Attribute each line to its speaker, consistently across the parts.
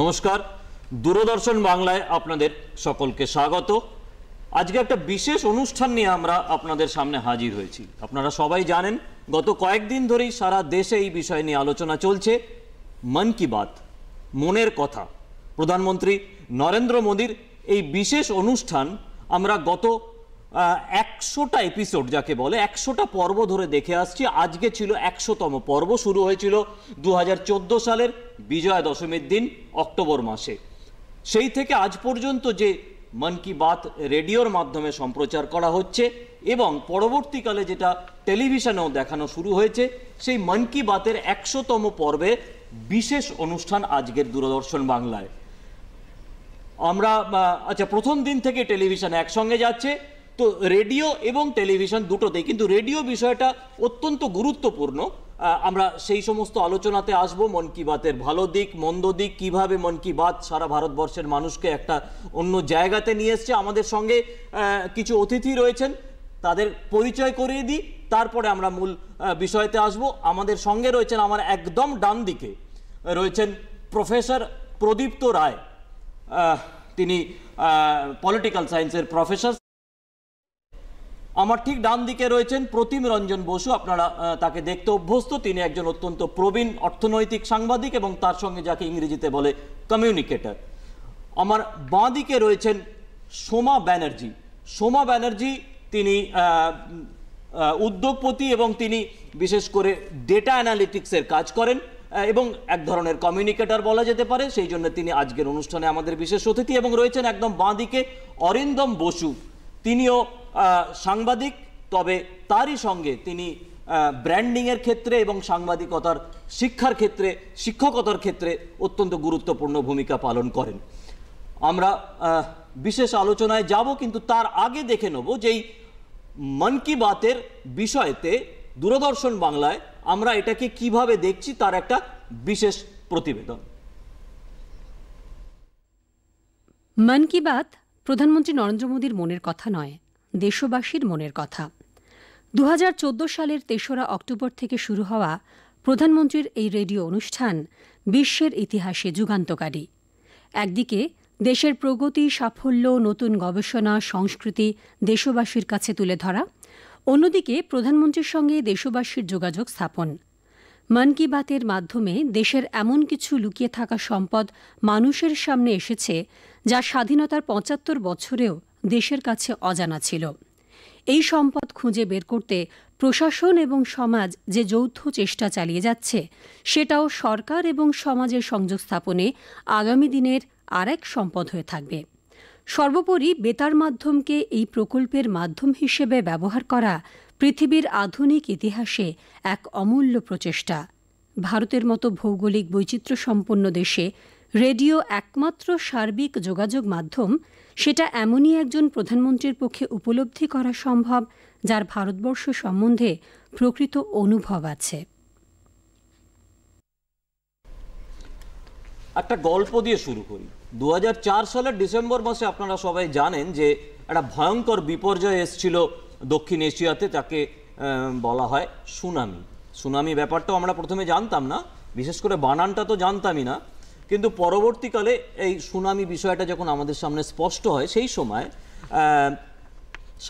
Speaker 1: নমস্কার দূরদর্শন বাংলায় আপনাদের সকলকে স্বাগত আজকে একটা বিশেষ অনুষ্ঠান নিয়ে আমরা আপনাদের সামনে হাজির হয়েছি আপনারা সবাই জানেন গত কয়েকদিন ধরেই সারা দেশে এই বিষয় নিয়ে আলোচনা চলছে মন কি বাত মনের কথা প্রধানমন্ত্রী নরেন্দ্র মোদীর এই বিশেষ অনুষ্ঠান আমরা গত একশোটা এপিসোড যাকে বলে একশোটা পর্ব ধরে দেখে আসছি আজকে ছিল একশোতম পর্ব শুরু হয়েছিল দু সালের বিজয়া দশমীর দিন অক্টোবর মাসে সেই থেকে আজ পর্যন্ত যে মন কি বাত রেডিওর মাধ্যমে সম্প্রচার করা হচ্ছে এবং পরবর্তীকালে যেটা টেলিভিশনেও দেখানো শুরু হয়েছে সেই মন কি বাতের একশোতম পর্বে বিশেষ অনুষ্ঠান আজকের দূরদর্শন বাংলায় আমরা আচ্ছা প্রথম দিন থেকে টেলিভিশন একসঙ্গে যাচ্ছে তো রেডিও এবং টেলিভিশন দুটোতেই কিন্তু রেডিও বিষয়টা অত্যন্ত গুরুত্বপূর্ণ আমরা সেই সমস্ত আলোচনাতে আসব মন কি বাতের ভালো দিক মন্দ দিক কীভাবে মন কি বাত সারা ভারতবর্ষের মানুষকে একটা অন্য জায়গাতে নিয়ে এসছে আমাদের সঙ্গে কিছু অতিথি রয়েছেন তাদের পরিচয় করিয়ে দিই তারপরে আমরা মূল বিষয়তে আসব আমাদের সঙ্গে রয়েছেন আমার একদম ডান দিকে রয়েছেন প্রফেসর প্রদীপ্ত রায় তিনি পলিটিক্যাল সায়েন্সের প্রফেসর আমার ঠিক ডান দিকে রয়েছেন প্রতিম রঞ্জন বসু আপনারা তাকে দেখতে অভ্যস্ত তিনি একজন অত্যন্ত প্রবীণ অর্থনৈতিক সাংবাদিক এবং তার সঙ্গে যাকে ইংরেজিতে বলে কমিউনিকেটর আমার বাঁ দিকে রয়েছেন সোমা ব্যানার্জি সোমা ব্যানার্জি তিনি উদ্যোগপতি এবং তিনি বিশেষ করে ডেটা অ্যানালিটিক্সের কাজ করেন এবং এক ধরনের কমিউনিকেটর বলা যেতে পারে সেই জন্য তিনি আজকের অনুষ্ঠানে আমাদের বিশেষ অতিথি এবং রয়েছেন একদম বাঁ দিকে অরিন্দম বসু তিনিও সাংবাদিক তবে তারই সঙ্গে তিনি ব্র্যান্ডিংয়ের ক্ষেত্রে এবং সাংবাদিকতার শিক্ষার ক্ষেত্রে শিক্ষকতার ক্ষেত্রে অত্যন্ত গুরুত্বপূর্ণ ভূমিকা পালন করেন আমরা বিশেষ আলোচনায় যাব কিন্তু তার আগে দেখে নেব যেই মন কি বাতের বিষয়তে দূরদর্শন বাংলায় আমরা এটাকে কিভাবে দেখছি তার একটা বিশেষ প্রতিবেদন
Speaker 2: মন কি বাত প্রধানমন্ত্রী নরেন্দ্র মোদীর মনের কথা নয় দেশবাসীর মনের কথা দু সালের তেসরা অক্টোবর থেকে শুরু হওয়া প্রধানমন্ত্রীর এই রেডিও অনুষ্ঠান বিশ্বের ইতিহাসে যুগান্তকারী একদিকে দেশের প্রগতি সাফল্য নতুন গবেষণা সংস্কৃতি দেশবাসীর কাছে তুলে ধরা অন্যদিকে প্রধানমন্ত্রীর সঙ্গে দেশবাসীর যোগাযোগ স্থাপন মন কি বাতের মাধ্যমে দেশের এমন কিছু লুকিয়ে থাকা সম্পদ মানুষের সামনে এসেছে যা স্বাধীনতার পঁচাত্তর বছরেও দেশের কাছে অজানা ছিল এই সম্পদ খুঁজে বের করতে প্রশাসন এবং সমাজ যে যৌথ চেষ্টা চালিয়ে যাচ্ছে সেটাও সরকার এবং সমাজের সংযোগ স্থাপনে আগামী দিনের আর এক সম্পদ হয়ে থাকবে সর্বোপরি বেতার মাধ্যমকে এই প্রকল্পের মাধ্যম হিসেবে ব্যবহার করা পৃথিবীর আধুনিক ইতিহাসে এক অমূল্য প্রচেষ্টা ভারতের মতো ভৌগোলিক বৈচিত্র্য সম্পন্ন দেশে রেডিও একমাত্র সার্বিক যোগাযোগ মাধ্যম সেটা এমনই একজন প্রধানমন্ত্রীর পক্ষে উপলব্ধি করা সম্ভব যার ভারতবর্ষ সম্বন্ধে প্রকৃত অনুভব আছে
Speaker 1: একটা গল্প দিয়ে শুরু করি দু সালের ডিসেম্বর মাসে আপনারা সবাই জানেন যে একটা ভয়ঙ্কর বিপর্যয় এসছিল দক্ষিণ এশিয়াতে তাকে বলা হয় সুনামি সুনামি ব্যাপারটাও আমরা প্রথমে জানতাম না বিশেষ করে বানানটা তো জানতামই না কিন্তু পরবর্তীকালে এই সুনামি বিষয়টা যখন আমাদের সামনে স্পষ্ট হয় সেই সময়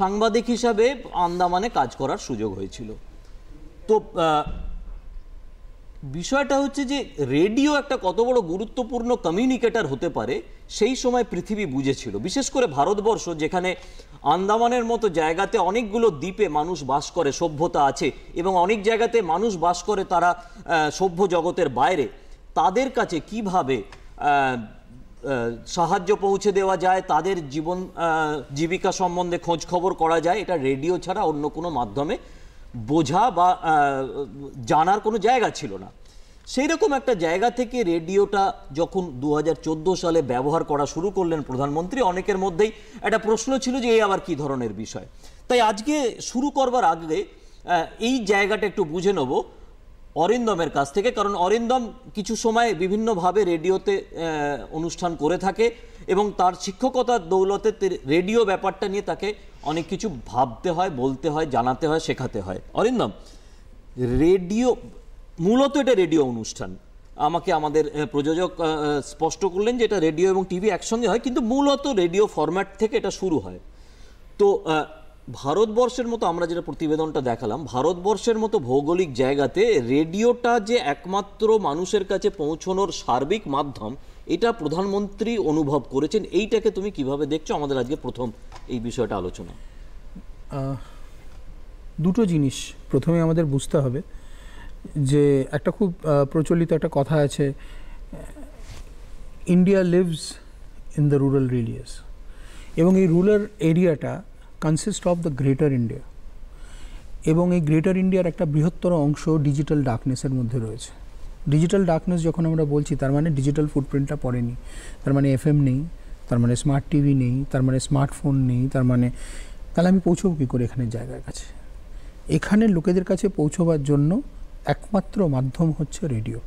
Speaker 1: সাংবাদিক হিসাবে আন্দামানে কাজ করার সুযোগ হয়েছিল তো বিষয়টা হচ্ছে যে রেডিও একটা কত বড় গুরুত্বপূর্ণ কমিউনিকেটার হতে পারে সেই সময় পৃথিবী বুঝেছিল বিশেষ করে ভারতবর্ষ যেখানে আন্দামানের মতো জায়গাতে অনেকগুলো দ্বীপে মানুষ বাস করে সভ্যতা আছে এবং অনেক জায়গাতে মানুষ বাস করে তারা সভ্য জগতের বাইরে তাদের কাছে কিভাবে সাহায্য পৌঁছে দেওয়া যায় তাদের জীবন জীবিকা সম্বন্ধে খোঁজ খবর করা যায় এটা রেডিও ছাড়া অন্য কোনো মাধ্যমে বোঝা বা জানার কোনো জায়গা ছিল না সেই রকম একটা জায়গা থেকে রেডিওটা যখন দু সালে ব্যবহার করা শুরু করলেন প্রধানমন্ত্রী অনেকের মধ্যেই একটা প্রশ্ন ছিল যে এই আবার কি ধরনের বিষয় তাই আজকে শুরু করবার আগে এই জায়গাটা একটু বুঝে নেব অরিন্দমের কাছ থেকে কারণ অরিন্দম কিছু সময় বিভিন্নভাবে রেডিওতে অনুষ্ঠান করে থাকে এবং তার শিক্ষকতার দৌলতে রেডিও ব্যাপারটা নিয়ে তাকে অনেক কিছু ভাবতে হয় বলতে হয় জানাতে হয় শেখাতে হয় অরিন্দম রেডিও মূলত এটা রেডিও অনুষ্ঠান আমাকে আমাদের প্রযোজক স্পষ্ট করলেন যে এটা রেডিও এবং টিভি একসঙ্গে হয় কিন্তু মূলত রেডিও ফরম্যাট থেকে এটা শুরু হয় তো ভারতবর্ষের মতো আমরা যেটা প্রতিবেদনটা দেখালাম ভারতবর্ষের মতো ভৌগোলিক জায়গাতে রেডিওটা যে একমাত্র মানুষের কাছে পৌঁছনোর সার্বিক মাধ্যম এটা প্রধানমন্ত্রী অনুভব করেছেন এইটাকে তুমি কিভাবে দেখছো আমাদের আজকে প্রথম এই বিষয়টা আলোচনা
Speaker 3: দুটো জিনিস প্রথমে আমাদের বুঝতে হবে যে একটা খুব প্রচলিত একটা কথা আছে India lives in the rural রিলিয়াস এবং এই রুরাল এরিয়াটা consist of the greater India এবং এই গ্রেটার ইন্ডিয়ার একটা বৃহত্তর অংশ ডিজিটাল ডার্কনেসের মধ্যে রয়েছে ডিজিটাল ডার্কনেস যখন আমরা বলছি তার মানে ডিজিটাল ফুটপ্রিন্টটা পড়েনি তার মানে এফএম নেই তার মানে স্মার্ট টিভি নেই তার মানে স্মার্টফোন নেই তার মানে তাহলে আমি পৌঁছবো কী করে এখানে জায়গার কাছে এখানে লোকেদের কাছে পৌঁছবার জন্য একমাত্র মাধ্যম হচ্ছে রেডিও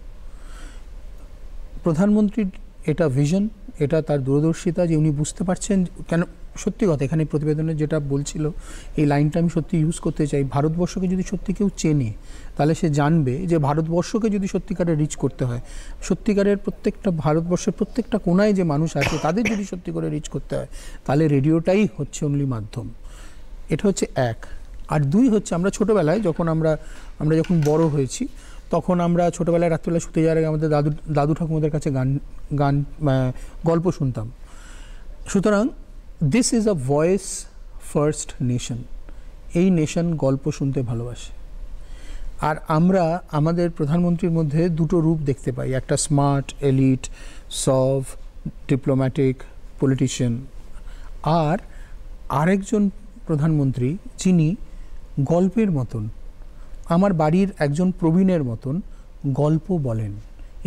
Speaker 3: প্রধানমন্ত্রীর এটা ভিশন এটা তার দূরদর্শিতা যে উনি বুঝতে পারছেন কেন সত্যি কথা এখানে প্রতিবেদনে যেটা বলছিল এই লাইনটা আমি সত্যি ইউজ করতে চাই ভারতবর্ষকে যদি সত্যি কেউ চেনে তাহলে সে জানবে যে ভারতবর্ষকে যদি সত্যিকারে রিচ করতে হয় সত্যিকারের প্রত্যেকটা ভারতবর্ষের প্রত্যেকটা কোনায় যে মানুষ আছে তাদের যদি সত্যি করে রিচ করতে হয় তাহলে রেডিওটাই হচ্ছে অনলি মাধ্যম এটা হচ্ছে এক আর দুই হচ্ছে আমরা ছোটোবেলায় যখন আমরা আমরা যখন বড় হয়েছি তখন আমরা ছোটোবেলায় রাত্রিবেলা শুতে যাওয়ার আগে আমাদের দাদু দাদু ঠাকুমাদের কাছে গান গান গল্প শুনতাম সুতরাং this is a voice first nation এই নেশন গল্প শুনতে ভালোবাসে আর আমরা আমাদের প্রধানমন্ত্রীর মধ্যে দুটো রূপ দেখতে পাই একটা smart elite soft diplomatic politician আর আরেকজন প্রধানমন্ত্রী যিনি গল্পের মতন আমার বাড়ির একজন প্রবীণের মতন গল্প বলেন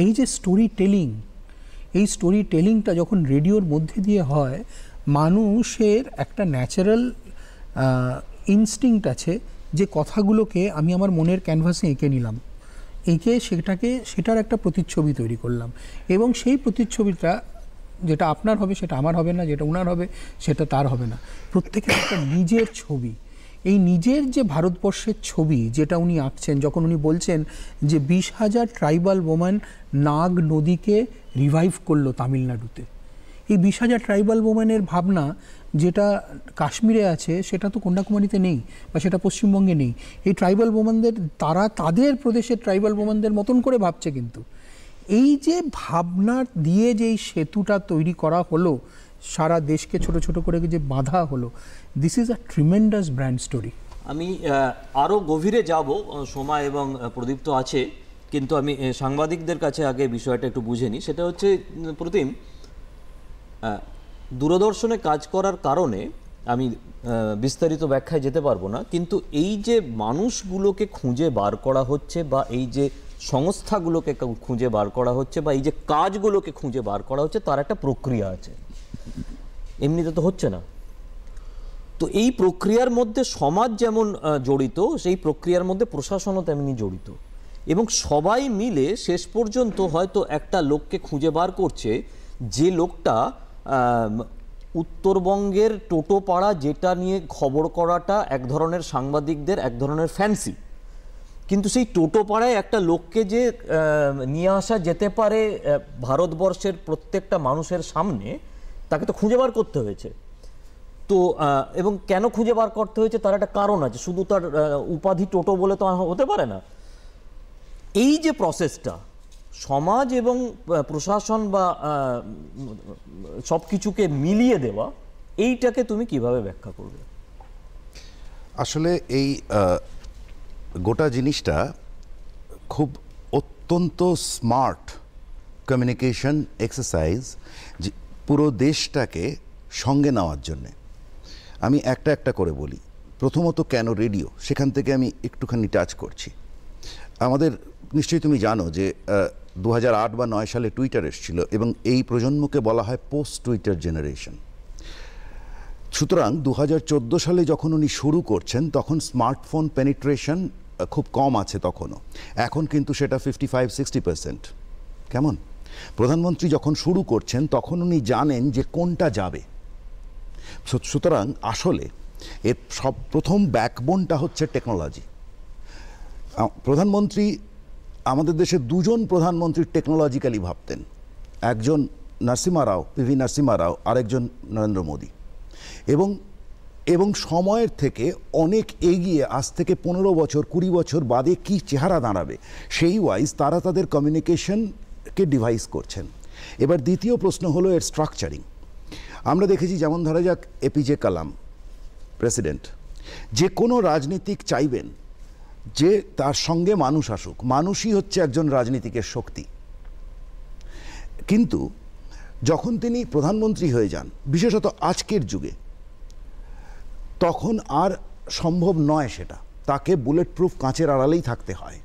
Speaker 3: এই যে স্টোরি টেলিং এই স্টোরি টেলিংটা যখন রেডিওর মধ্যে দিয়ে হয় মানুষের একটা ন্যাচারাল ইনস্টিংক্ট আছে যে কথাগুলোকে আমি আমার মনের ক্যানভাসে এঁকে নিলাম এঁকে সেটাকে সেটার একটা প্রতিচ্ছবি তৈরি করলাম এবং সেই প্রতিচ্ছবিটা যেটা আপনার হবে সেটা আমার হবে না যেটা ওনার হবে সেটা তার হবে না প্রত্যেকের একটা নিজের ছবি এই নিজের যে ভারতবর্ষের ছবি যেটা উনি আঁকছেন যখন উনি বলছেন যে বিশ হাজার ট্রাইবাল ওম্যান নাগ নদীকে রিভাইভ করলো তামিলনাড়ুতে এই বিশ হাজার ট্রাইবাল ওম্যানের ভাবনা যেটা কাশ্মীরে আছে সেটা তো কন্যাকুমারীতে নেই বা সেটা পশ্চিমবঙ্গে নেই এই ট্রাইবাল ওমেনদের তারা তাদের প্রদেশের ট্রাইবাল ওমেনদের মতন করে ভাবছে কিন্তু এই যে ভাবনার দিয়ে যেই সেতুটা তৈরি করা হলো সারা দেশকে ছোট ছোট করে যে বাধা হলো this is a tremendous brand story
Speaker 1: আমি আরও গভীরে যাব সময় এবং প্রদীপ্ত আছে কিন্তু আমি সাংবাদিকদের কাছে আগে বিষয়টা একটু বুঝে নিই সেটা হচ্ছে প্রতিম দূরদর্শনে কাজ করার কারণে আমি বিস্তারিত ব্যাখ্যায় যেতে পারবো না কিন্তু এই যে মানুষগুলোকে খুঁজে বার করা হচ্ছে বা এই যে সংস্থাগুলোকে খুঁজে বার করা হচ্ছে বা এই যে কাজগুলোকে খুঁজে বার করা হচ্ছে তার একটা প্রক্রিয়া আছে এমনিতে তো হচ্ছে না তো এই প্রক্রিয়ার মধ্যে সমাজ যেমন জড়িত সেই প্রক্রিয়ার মধ্যে প্রশাসনও তেমনি জড়িত এবং সবাই মিলে শেষ পর্যন্ত হয়তো একটা লোককে খুঁজে বার করছে যে লোকটা উত্তরবঙ্গের টোটো পাড়া যেটা নিয়ে খবর করাটা এক ধরনের সাংবাদিকদের এক ধরনের ফ্যান্সি কিন্তু সেই টোটো পাড়ায় একটা লোককে যে নিয়ে আসা যেতে পারে ভারতবর্ষের প্রত্যেকটা মানুষের সামনে তাকে তো খুঁজে বার করতে হয়েছে তো এবং কেন খুঁজে বার করতে হয়েছে তার একটা কারণ আছে শুধু তার উপাধি টোটো বলে তো হতে পারে না এই যে প্রসেসটা সমাজ এবং প্রশাসন বা সব কিছুকে মিলিয়ে দেওয়া এইটাকে তুমি কিভাবে ব্যাখ্যা করবে আসলে এই
Speaker 4: গোটা জিনিসটা খুব অত্যন্ত স্মার্ট কমিউনিকেশন এক্সারসাইজ পুরো দেশটাকে সঙ্গে নেওয়ার জন্যে আমি একটা একটা করে বলি প্রথমত কেন রেডিও সেখান থেকে আমি একটুখানি টাচ করছি আমাদের নিশ্চয়ই তুমি জানো যে দু বা নয় সালে টুইটার এসেছিল এবং এই প্রজন্মকে বলা হয় পোস্ট টুইটার জেনারেশন সুতরাং দু সালে যখন উনি শুরু করছেন তখন স্মার্টফোন পেনিট্রেশন খুব কম আছে তখনও এখন কিন্তু সেটা ফিফটি ফাইভ সিক্সটি পার্সেন্ট কেমন প্রধানমন্ত্রী যখন শুরু করছেন তখন উনি জানেন যে কোনটা যাবে সুতরাং আসলে এর সব প্রথম ব্যাকবোনটা হচ্ছে টেকনোলজি প্রধানমন্ত্রী আমাদের দেশে দুজন প্রধানমন্ত্রী টেকনোলজিক্যালি ভাবতেন একজন নার্সিমা রাও ভি নার্সিমা রাও আরেকজন নরেন্দ্র মোদী এবং এবং সময়ের থেকে অনেক এগিয়ে আজ থেকে পনেরো বছর কুড়ি বছর বাদে কি চেহারা দাঁড়াবে সেই ওয়াইজ তারা তাদের কমিউনিকেশন কে ডিভাইস করছেন এবার দ্বিতীয় প্রশ্ন হলো এর স্ট্রাকচারিং আমরা দেখেছি যেমন ধরা যাক এপিজে কালাম প্রেসিডেন্ট যে কোনো রাজনীতিক চাইবেন যে তার সঙ্গে মানুষ আসুক মানুষই হচ্ছে একজন রাজনীতিকের শক্তি কিন্তু যখন তিনি প্রধানমন্ত্রী হয়ে যান বিশেষত আজকের যুগে তখন আর সম্ভব নয় সেটা তাকে বুলেট প্রুফ কাঁচের আড়ালেই থাকতে হয়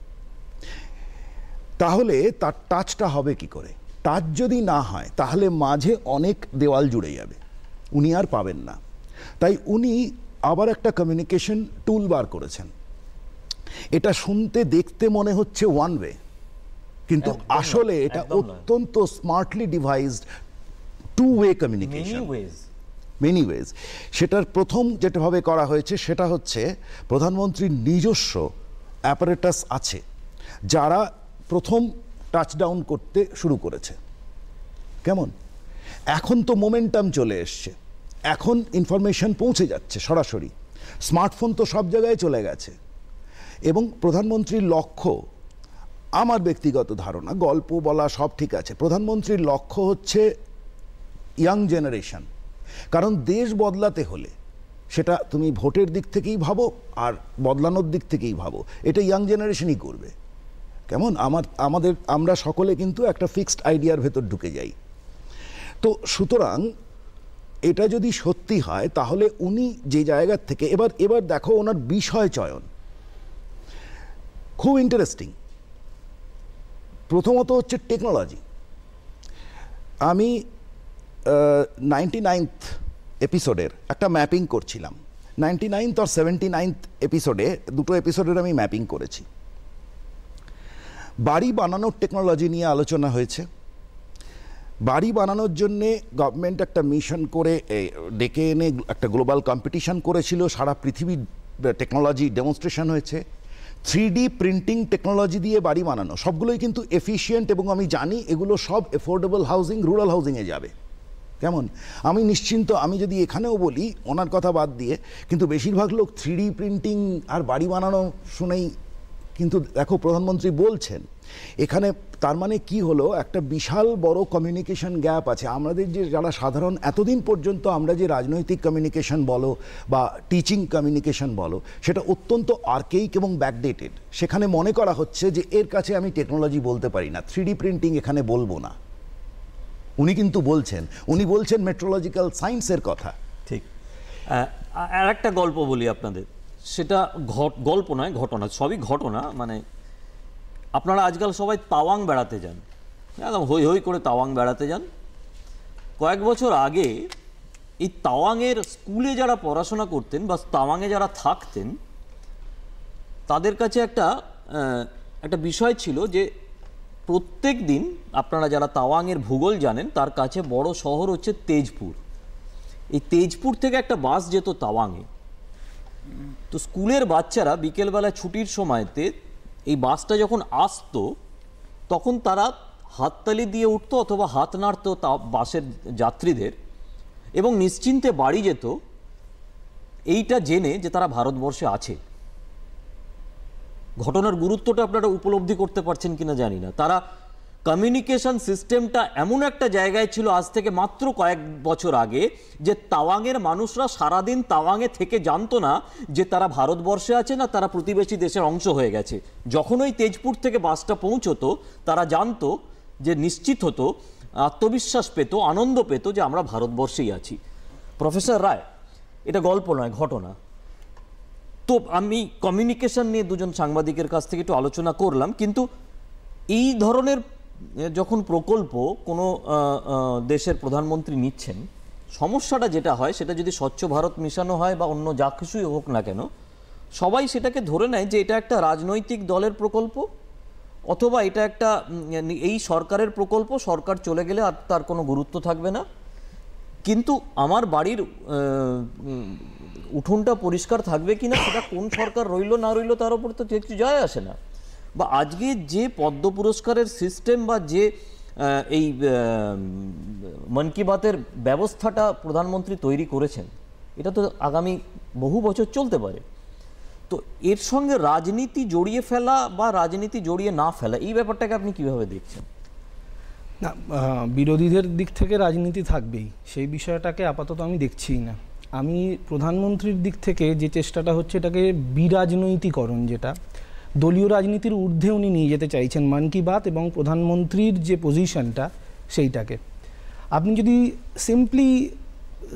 Speaker 4: তাহলে তার টাচটা হবে কি করে টাচ যদি না হয় তাহলে মাঝে অনেক দেওয়াল জুড়ে যাবে উনি আর পাবেন না তাই উনি আবার একটা কমিউনিকেশন টুল বার করেছেন এটা শুনতে দেখতে মনে হচ্ছে ওয়ান ওয়ে কিন্তু আসলে এটা অত্যন্ত smartly devised two way communication many ways সেটার প্রথম যেটাভাবে করা হয়েছে সেটা হচ্ছে প্রধানমন্ত্রীর নিজস্ব অ্যাপারেটাস আছে যারা প্রথম টাচডাউন করতে শুরু করেছে কেমন এখন তো মোমেন্টাম চলে এসছে এখন ইনফরমেশন পৌঁছে যাচ্ছে সরাসরি স্মার্টফোন তো সব জায়গায় চলে গেছে এবং প্রধানমন্ত্রীর লক্ষ্য আমার ব্যক্তিগত ধারণা গল্প বলা সব ঠিক আছে প্রধানমন্ত্রীর লক্ষ্য হচ্ছে ইয়াং জেনারেশন কারণ দেশ বদলাতে হলে সেটা তুমি ভোটের দিক থেকেই ভাবো আর বদলানোর দিক থেকেই ভাবো এটা ইয়াং জেনারেশনই করবে কেমন আমার আমাদের আমরা সকলে কিন্তু একটা ফিক্সড আইডিয়ার ভেতর ঢুকে যাই তো সুতরাং এটা যদি সত্যি হয় তাহলে উনি যে জায়গার থেকে এবার এবার দেখো ওনার বিষয় চয়ন খুব ইন্টারেস্টিং প্রথমত হচ্ছে টেকনোলজি আমি নাইনটি নাইনথ এপিসোডের একটা ম্যাপিং করছিলাম নাইনটি নাইনথ আর সেভেন্টি নাইনথ এপিসোডে দুটো এপিসোডের আমি ম্যাপিং করেছি বাড়ি বানানোর টেকনোলজি নিয়ে আলোচনা হয়েছে বাড়ি বানানোর জন্যে গভর্নমেন্ট একটা মিশন করে ডেকে এনে একটা গ্লোবাল কম্পিটিশন করেছিল সারা পৃথিবীর টেকনোলজি ডেমনস্ট্রেশন হয়েছে থ্রি প্রিন্টিং টেকনোলজি দিয়ে বাড়ি বানানো সবগুলোই কিন্তু এফিশিয়েন্ট এবং আমি জানি এগুলো সব এফোর্ডেবল হাউজিং রুরাল হাউজিংয়ে যাবে কেমন আমি নিশ্চিন্ত আমি যদি এখানেও বলি ওনার কথা বাদ দিয়ে কিন্তু বেশিরভাগ লোক থ্রি প্রিন্টিং আর বাড়ি বানানো শুনেই কিন্তু দেখো প্রধানমন্ত্রী বলছেন এখানে তার মানে কি হলো একটা বিশাল বড় কমিউনিকেশন গ্যাপ আছে আমাদের যে যারা সাধারণ এতদিন পর্যন্ত আমরা যে রাজনৈতিক কমিউনিকেশন বলো বা টিচিং কমিউনিকেশন বলো সেটা অত্যন্ত আর্কেইক এবং ব্যাকডেটেড সেখানে মনে করা হচ্ছে যে এর কাছে আমি টেকনোলজি বলতে পারি না থ্রিডি প্রিন্টিং এখানে বলবো না উনি কিন্তু বলছেন উনি বলছেন মেট্রোলজিক্যাল সায়েন্সের কথা
Speaker 1: ঠিক আর একটা গল্প বলি আপনাদের সেটা ঘট গল্প নয় ঘটনা সবই ঘটনা মানে আপনারা আজকাল সবাই তাওয়াং বেড়াতে যান একদম হই হই করে তাওয়াং বেড়াতে যান কয়েক বছর আগে এই তাওয়াংয়ের স্কুলে যারা পড়াশোনা করতেন বা তাওয়াংয়ে যারা থাকতেন তাদের কাছে একটা একটা বিষয় ছিল যে প্রত্যেক দিন আপনারা যারা তাওয়াংয়ের ভূগোল জানেন তার কাছে বড় শহর হচ্ছে তেজপুর এই তেজপুর থেকে একটা বাস যেত তাওয়াংয়ে তো স্কুলের বাচ্চারা বিকেলবেলা ছুটির সময়তে এই বাসটা যখন আসতো তখন তারা হাততালি দিয়ে উঠতো অথবা হাত নাড়তো তা বাসের যাত্রীদের এবং নিশ্চিন্তে বাড়ি যেত এইটা জেনে যে তারা ভারতবর্ষে আছে ঘটনার গুরুত্বটা আপনারা উপলব্ধি করতে পারছেন কিনা জানি না তারা কমিউনিকেশন সিস্টেমটা এমন একটা জায়গায় ছিল আজ থেকে মাত্র কয়েক বছর আগে যে তাওয়াংয়ের মানুষরা সারাদিন তাওয়াংয়ে থেকে জানতো না যে তারা ভারতবর্ষে আছে না তারা প্রতিবেশী দেশের অংশ হয়ে গেছে যখন ওই তেজপুর থেকে বাসটা পৌঁছতো তারা জানতো যে নিশ্চিত হতো আত্মবিশ্বাস পেত আনন্দ পেত যে আমরা ভারতবর্ষেই আছি প্রফেসর রায় এটা গল্প নয় ঘটনা তো আমি কমিউনিকেশন নিয়ে দুজন সাংবাদিকের কাছ থেকে একটু আলোচনা করলাম কিন্তু এই ধরনের যখন প্রকল্প কোনো দেশের প্রধানমন্ত্রী নিচ্ছেন সমস্যাটা যেটা হয় সেটা যদি স্বচ্ছ ভারত মিশানো হয় বা অন্য যা কিছুই হোক না কেন সবাই সেটাকে ধরে নেয় যে এটা একটা রাজনৈতিক দলের প্রকল্প অথবা এটা একটা এই সরকারের প্রকল্প সরকার চলে গেলে আর তার কোনো গুরুত্ব থাকবে না কিন্তু আমার বাড়ির উঠোনটা পরিষ্কার থাকবে কি না সেটা কোন সরকার রইল না রইল তার উপর তো কিছু যায় আসে না বা আজকে যে পদ্ম পুরস্কারের সিস্টেম বা যে এই মন কি বাতের ব্যবস্থাটা প্রধানমন্ত্রী তৈরি করেছেন এটা তো আগামী বহু বছর চলতে পারে তো এর সঙ্গে রাজনীতি জড়িয়ে ফেলা বা রাজনীতি জড়িয়ে না ফেলা এই ব্যাপারটাকে আপনি কিভাবে দেখছেন
Speaker 5: না বিরোধীদের দিক থেকে রাজনীতি থাকবেই সেই বিষয়টাকে আপাতত আমি দেখছি না আমি প্রধানমন্ত্রীর দিক থেকে যে চেষ্টাটা হচ্ছে এটাকে বিরাজনৈতিকরণ যেটা দলীয় রাজনীতির ঊর্ধ্বে উনি নিয়ে যেতে চাইছেন মন কি বাত এবং প্রধানমন্ত্রীর যে পজিশনটা সেইটাকে আপনি যদি সিম্পলি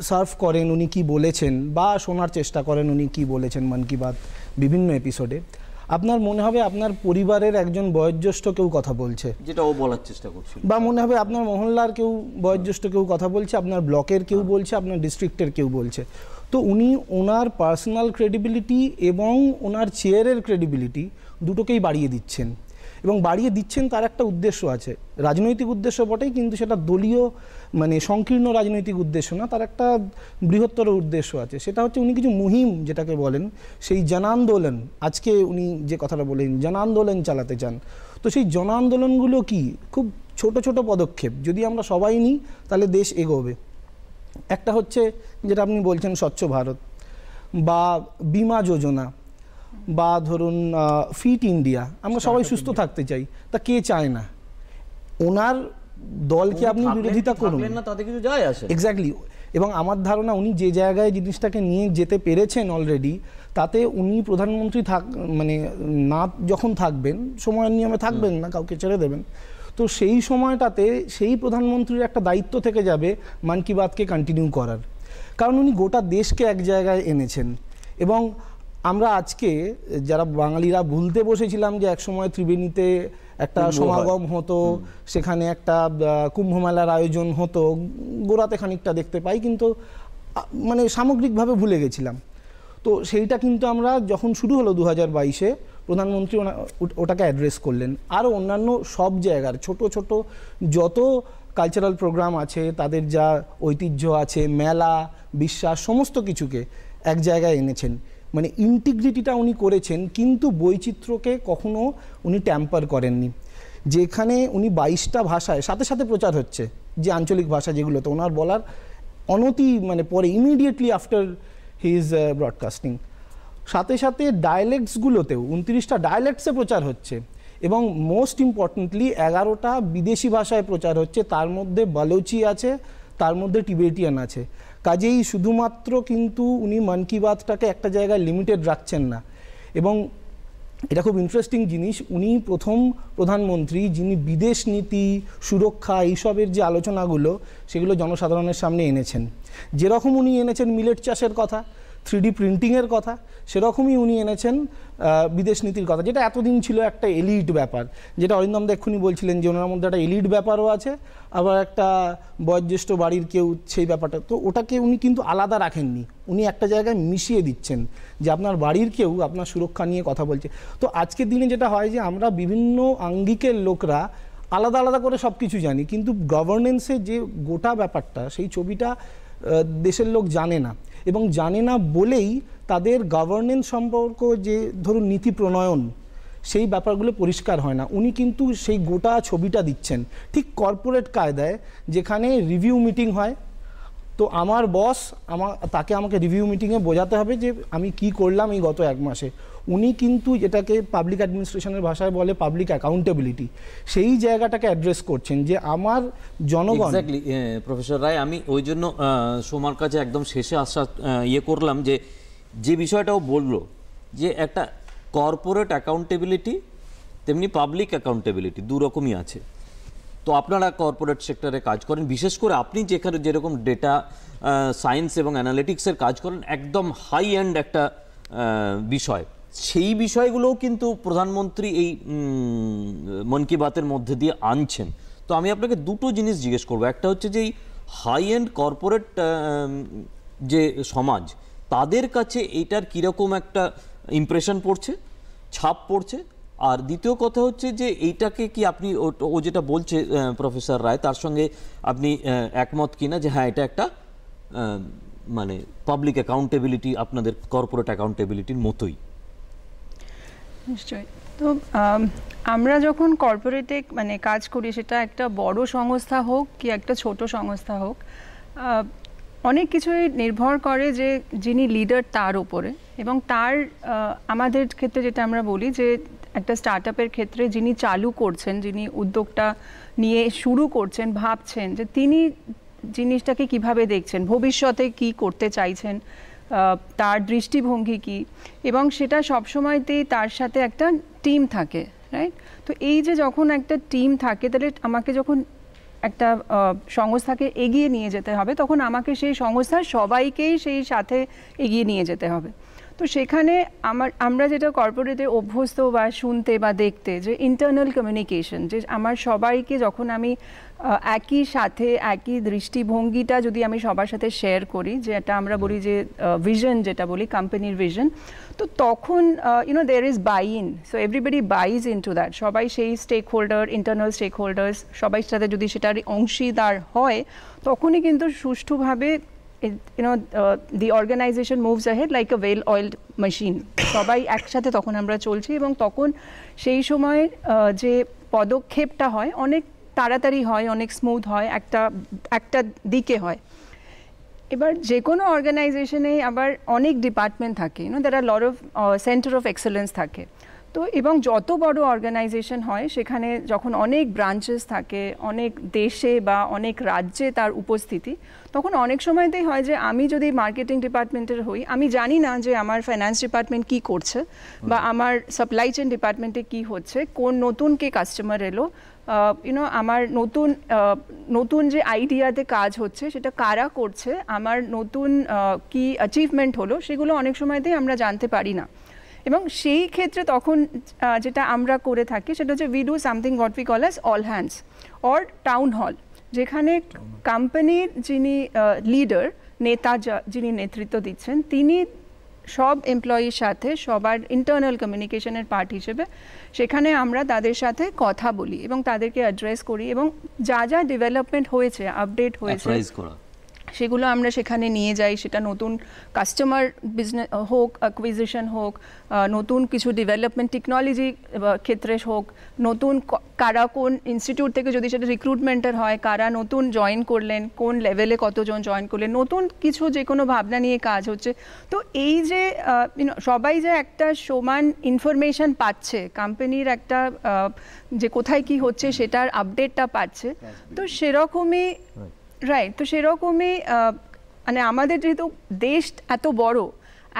Speaker 5: সার্ভ করেন উনি কি বলেছেন বা শোনার চেষ্টা করেন উনি কি বলেছেন মন কি বাত বিভিন্ন এপিসোডে আপনার মনে হবে আপনার পরিবারের একজন বয়োজ্যেষ্ঠ কেউ কথা বলছে
Speaker 1: যেটা ও বলার চেষ্টা করছিল
Speaker 5: বা মনে হবে আপনার মহল্লার কেউ বয়োজ্যেষ্ঠ কেউ কথা বলছে আপনার ব্লকের কেউ হ্যাঁ। বলছে আপনার ডিস্ট্রিক্টের কেউ বলছে তো উনি ওনার পার্সোনাল ক্রেডিবিলিটি এবং ওনার চেয়ারের ক্রেডিবিলিটি দুটোকেই বাড়িয়ে দিচ্ছেন এবং বাড়িয়ে দিচ্ছেন তার একটা উদ্দেশ্য আছে রাজনৈতিক উদ্দেশ্য বটেই কিন্তু সেটা দলীয় মানে সংকীর্ণ রাজনৈতিক উদ্দেশ্য না তার একটা বৃহত্তর উদ্দেশ্য আছে সেটা হচ্ছে উনি কিছু মুহিম যেটাকে বলেন সেই জন আন্দোলন আজকে উনি যে কথাটা বলেন জন আন্দোলন চালাতে চান তো সেই জন আন্দোলনগুলো কি খুব ছোট ছোট পদক্ষেপ যদি আমরা সবাই নিই তাহলে দেশ এগোবে একটা হচ্ছে যেটা আপনি বলছেন স্বচ্ছ ভারত বা বিমা যোজনা বা ধরুন ফিট ইন্ডিয়া আমরা সবাই সুস্থ থাকতে চাই তা কে চায় না ওনার দলকে আপনি বিরোধিতা করুন না তাতে কিছু যায় আসে এক্স্যাক্টলি এবং আমার ধারণা উনি যে জায়গায় জিনিসটাকে নিয়ে যেতে পেরেছেন অলরেডি তাতে উনি প্রধানমন্ত্রী থাক মানে না যখন থাকবেন সময়ের নিয়মে থাকবেন না কাউকে ছেড়ে দেবেন তো সেই সময়টাতে সেই প্রধানমন্ত্রীর একটা দায়িত্ব থেকে যাবে মান কি বাতকে কন্টিনিউ করার কারণ উনি গোটা দেশকে এক জায়গায় এনেছেন এবং আমরা আজকে যারা বাঙালিরা ভুলতে বসেছিলাম যে একসময় ত্রিবেণীতে একটা সমাগম হতো সেখানে একটা কুম্ভ মেলার আয়োজন হতো গোড়াতে খানিকটা দেখতে পাই কিন্তু মানে সামগ্রিকভাবে ভুলে গেছিলাম তো সেইটা কিন্তু আমরা যখন শুরু হলো দু হাজার বাইশে প্রধানমন্ত্রী ওটাকে অ্যাড্রেস করলেন আরও অন্যান্য সব জায়গার ছোট ছোট যত কালচারাল প্রোগ্রাম আছে তাদের যা ঐতিহ্য আছে মেলা বিশ্বাস সমস্ত কিছুকে এক জায়গায় এনেছেন মানে ইন্টিগ্রিটিটা উনি করেছেন কিন্তু বৈচিত্র্যকে কখনো উনি ট্যাম্পার করেননি যেখানে উনি বাইশটা ভাষায় সাথে সাথে প্রচার হচ্ছে যে আঞ্চলিক ভাষা যেগুলো তো ওনার বলার অনতি মানে পরে ইমিডিয়েটলি আফটার হিজ ব্রডকাস্টিং সাথে সাথে ডায়ালেক্টসগুলোতেও উনত্রিশটা ডায়ালেক্টসে প্রচার হচ্ছে এবং মোস্ট ইম্পর্টেন্টলি এগারোটা বিদেশি ভাষায় প্রচার হচ্ছে তার মধ্যে বালোচি আছে তার মধ্যে টিবেটিয়ান আছে কাজেই শুধুমাত্র কিন্তু উনি মন কি বাতটাকে একটা জায়গায় লিমিটেড রাখছেন না এবং এটা খুব ইন্টারেস্টিং জিনিস উনি প্রথম প্রধানমন্ত্রী যিনি বিদেশ নীতি সুরক্ষা এইসবের যে আলোচনাগুলো সেগুলো জনসাধারণের সামনে এনেছেন যেরকম উনি এনেছেন মিলেট চাষের কথা থ্রিডি প্রিন্টিংয়ের কথা সেরকমই উনি এনেছেন বিদেশ নীতির কথা যেটা এতদিন ছিল একটা এলিট ব্যাপার যেটা অরিন্দম এক্ষুনি বলছিলেন যে ওনার মধ্যে একটা এলিট ব্যাপারও আছে আবার একটা বয়োজ্যেষ্ঠ বাড়ির কেউ সেই ব্যাপারটা তো ওটাকে উনি কিন্তু আলাদা রাখেননি উনি একটা জায়গায় মিশিয়ে দিচ্ছেন যে আপনার বাড়ির কেউ আপনার সুরক্ষা নিয়ে কথা বলছে তো আজকের দিনে যেটা হয় যে আমরা বিভিন্ন আঙ্গিকের লোকরা আলাদা আলাদা করে সব কিছু জানি কিন্তু গভর্নেন্সের যে গোটা ব্যাপারটা সেই ছবিটা দেশের লোক জানে না এবং জানে না বলেই তাদের গভর্নেন্স সম্পর্ক যে ধরুন নীতি প্রণয়ন সেই ব্যাপারগুলো পরিষ্কার হয় না উনি কিন্তু সেই গোটা ছবিটা দিচ্ছেন ঠিক কর্পোরেট কায়দায় যেখানে রিভিউ মিটিং হয় তো আমার বস আমার তাকে আমাকে রিভিউ মিটিংয়ে বোঝাতে হবে যে আমি কি করলাম এই গত এক মাসে উনি কিন্তু যেটাকে পাবলিক অ্যাডমিনিস্ট্রেশনের ভাষায় বলে পাবলিক অ্যাকাউন্টেবিলিটি সেই জায়গাটাকে অ্যাড্রেস করছেন যে আমার জনগণ
Speaker 1: প্রফেসর রায় আমি ওই জন্য সোমার কাছে একদম শেষে আসা ইয়ে করলাম যে যে বিষয়টাও বললো যে একটা কর্পোরেট অ্যাকাউন্টেবিলিটি তেমনি পাবলিক অ্যাকাউন্টেবিলিটি দু রকমই আছে তো আপনারা কর্পোরেট সেক্টরে কাজ করেন বিশেষ করে আপনি যেখানে যেরকম ডেটা সায়েন্স এবং অ্যানালিটিক্সের কাজ করেন একদম হাই এন্ড একটা বিষয় সেই বিষয়গুলোও কিন্তু প্রধানমন্ত্রী এই মন কি বাতের মধ্যে দিয়ে আনছেন তো আমি আপনাকে দুটো জিনিস জিজ্ঞেস করব একটা হচ্ছে যে এই হাই এন্ড কর্পোরেট যে সমাজ তাদের কাছে এটার কীরকম একটা ইমপ্রেশন পড়ছে ছাপ পড়ছে আর দ্বিতীয় কথা হচ্ছে যে এইটাকে কি আপনি ও যেটা বলছে প্রফেসর রায় তার সঙ্গে আপনি একমত কিনা যে হ্যাঁ এটা একটা মানে পাবলিক অ্যাকাউন্টেবিলিটি আপনাদের কর্পোরেট অ্যাকাউন্টেবিলিটির মতোই
Speaker 6: নিশ্চয়ই তো আমরা যখন কর্পোরেটে মানে কাজ করি সেটা একটা বড় সংস্থা হোক কি একটা ছোট সংস্থা হোক অনেক কিছুই নির্ভর করে যে যিনি লিডার তার উপরে এবং তার আমাদের ক্ষেত্রে যেটা আমরা বলি যে একটা স্টার্ট আপের ক্ষেত্রে যিনি চালু করছেন যিনি উদ্যোগটা নিয়ে শুরু করছেন ভাবছেন যে তিনি জিনিসটাকে কিভাবে দেখছেন ভবিষ্যতে কি করতে চাইছেন তার দৃষ্টিভঙ্গি কি এবং সেটা সবসময়তেই তার সাথে একটা টিম থাকে রাইট তো এই যে যখন একটা টিম থাকে তাহলে আমাকে যখন একটা সংস্থাকে এগিয়ে নিয়ে যেতে হবে তখন আমাকে সেই সংস্থার সবাইকেই সেই সাথে এগিয়ে নিয়ে যেতে হবে তো সেখানে আমার আমরা যেটা কর্পোরেটে অভ্যস্ত বা শুনতে বা দেখতে যে ইন্টারনাল কমিউনিকেশন যে আমার সবাইকে যখন আমি একই সাথে একই দৃষ্টিভঙ্গিটা যদি আমি সবার সাথে শেয়ার করি যেটা আমরা বলি যে ভিশন যেটা বলি কোম্পানির ভিশন তো তখন you know there is buy in so everybody buys in to that সবাই সেই stakeholder internal stakeholders সবাই সাথে যদি সেটার অংশীদার হয় তখনই কিন্তু সুষ্ঠুভাবে it, you know uh, the organization moves ahead like a well oiled machine সবাই একসাথে তখন আমরা চলছি এবং তখন সেই সময় যে পদক্ষেপটা হয় অনেক তাড়াতাড়ি হয় অনেক স্মুথ হয় একটা একটা দিকে হয় এবার যে কোনো অর্গানাইজেশনে আবার অনেক ডিপার্টমেন্ট থাকে you know there are lot of centre of excellence থাকে তো এবং যত বড় অর্গানাইজেশন হয় সেখানে যখন অনেক ব্রাঞ্চেস থাকে অনেক দেশে বা অনেক রাজ্যে তার উপস্থিতি তখন অনেক সময়তেই হয় যে আমি যদি মার্কেটিং ডিপার্টমেন্টের হই আমি জানি না যে আমার ফাইন্যান্স ডিপার্টমেন্ট কি করছে বা আমার সাপ্লাই চেন ডিপার্টমেন্টে কি হচ্ছে কোন নতুন কে কাস্টমার এলো ইউনো আমার নতুন নতুন যে আইডিয়াতে কাজ হচ্ছে সেটা কারা করছে আমার নতুন কি অ্যাচিভমেন্ট হলো সেগুলো অনেক সময়তেই আমরা জানতে পারি না এবং সেই ক্ষেত্রে তখন যেটা আমরা করে থাকি সেটা হচ্ছে we do something what we call as all hands or town hall যেখানে কোম্পানির যিনি লিডার নেতা যিনি নেতৃত্ব দিচ্ছেন তিনি সব এমপ্লয়ির সাথে সবার ইন্টারনাল কমিউনিকেশনের পার্ট হিসেবে সেখানে আমরা তাদের সাথে কথা বলি এবং তাদেরকে অ্যাড্রেস করি এবং যা যা ডেভেলপমেন্ট হয়েছে আপডেট হয়েছে সেগুলো আমরা সেখানে নিয়ে যাই সেটা নতুন কাস্টমার বিজনেস হোক অ্যাকুইজিশন হোক নতুন কিছু ডেভেলপমেন্ট টেকনোলজি ক্ষেত্রে হোক নতুন কারা কোন ইনস্টিটিউট থেকে যদি সেটা রিক্রুটমেন্টের হয় কারা নতুন জয়েন করলেন কোন লেভেলে কতজন জয়েন করলেন নতুন কিছু যে কোনো ভাবনা নিয়ে কাজ হচ্ছে তো এই যে সবাই যে একটা সমান ইনফরমেশান পাচ্ছে কোম্পানির একটা যে কোথায় কি হচ্ছে সেটার আপডেটটা পাচ্ছে তো সেরকমই রাইট তো সেরকমই মানে আমাদের যেহেতু দেশ এত বড়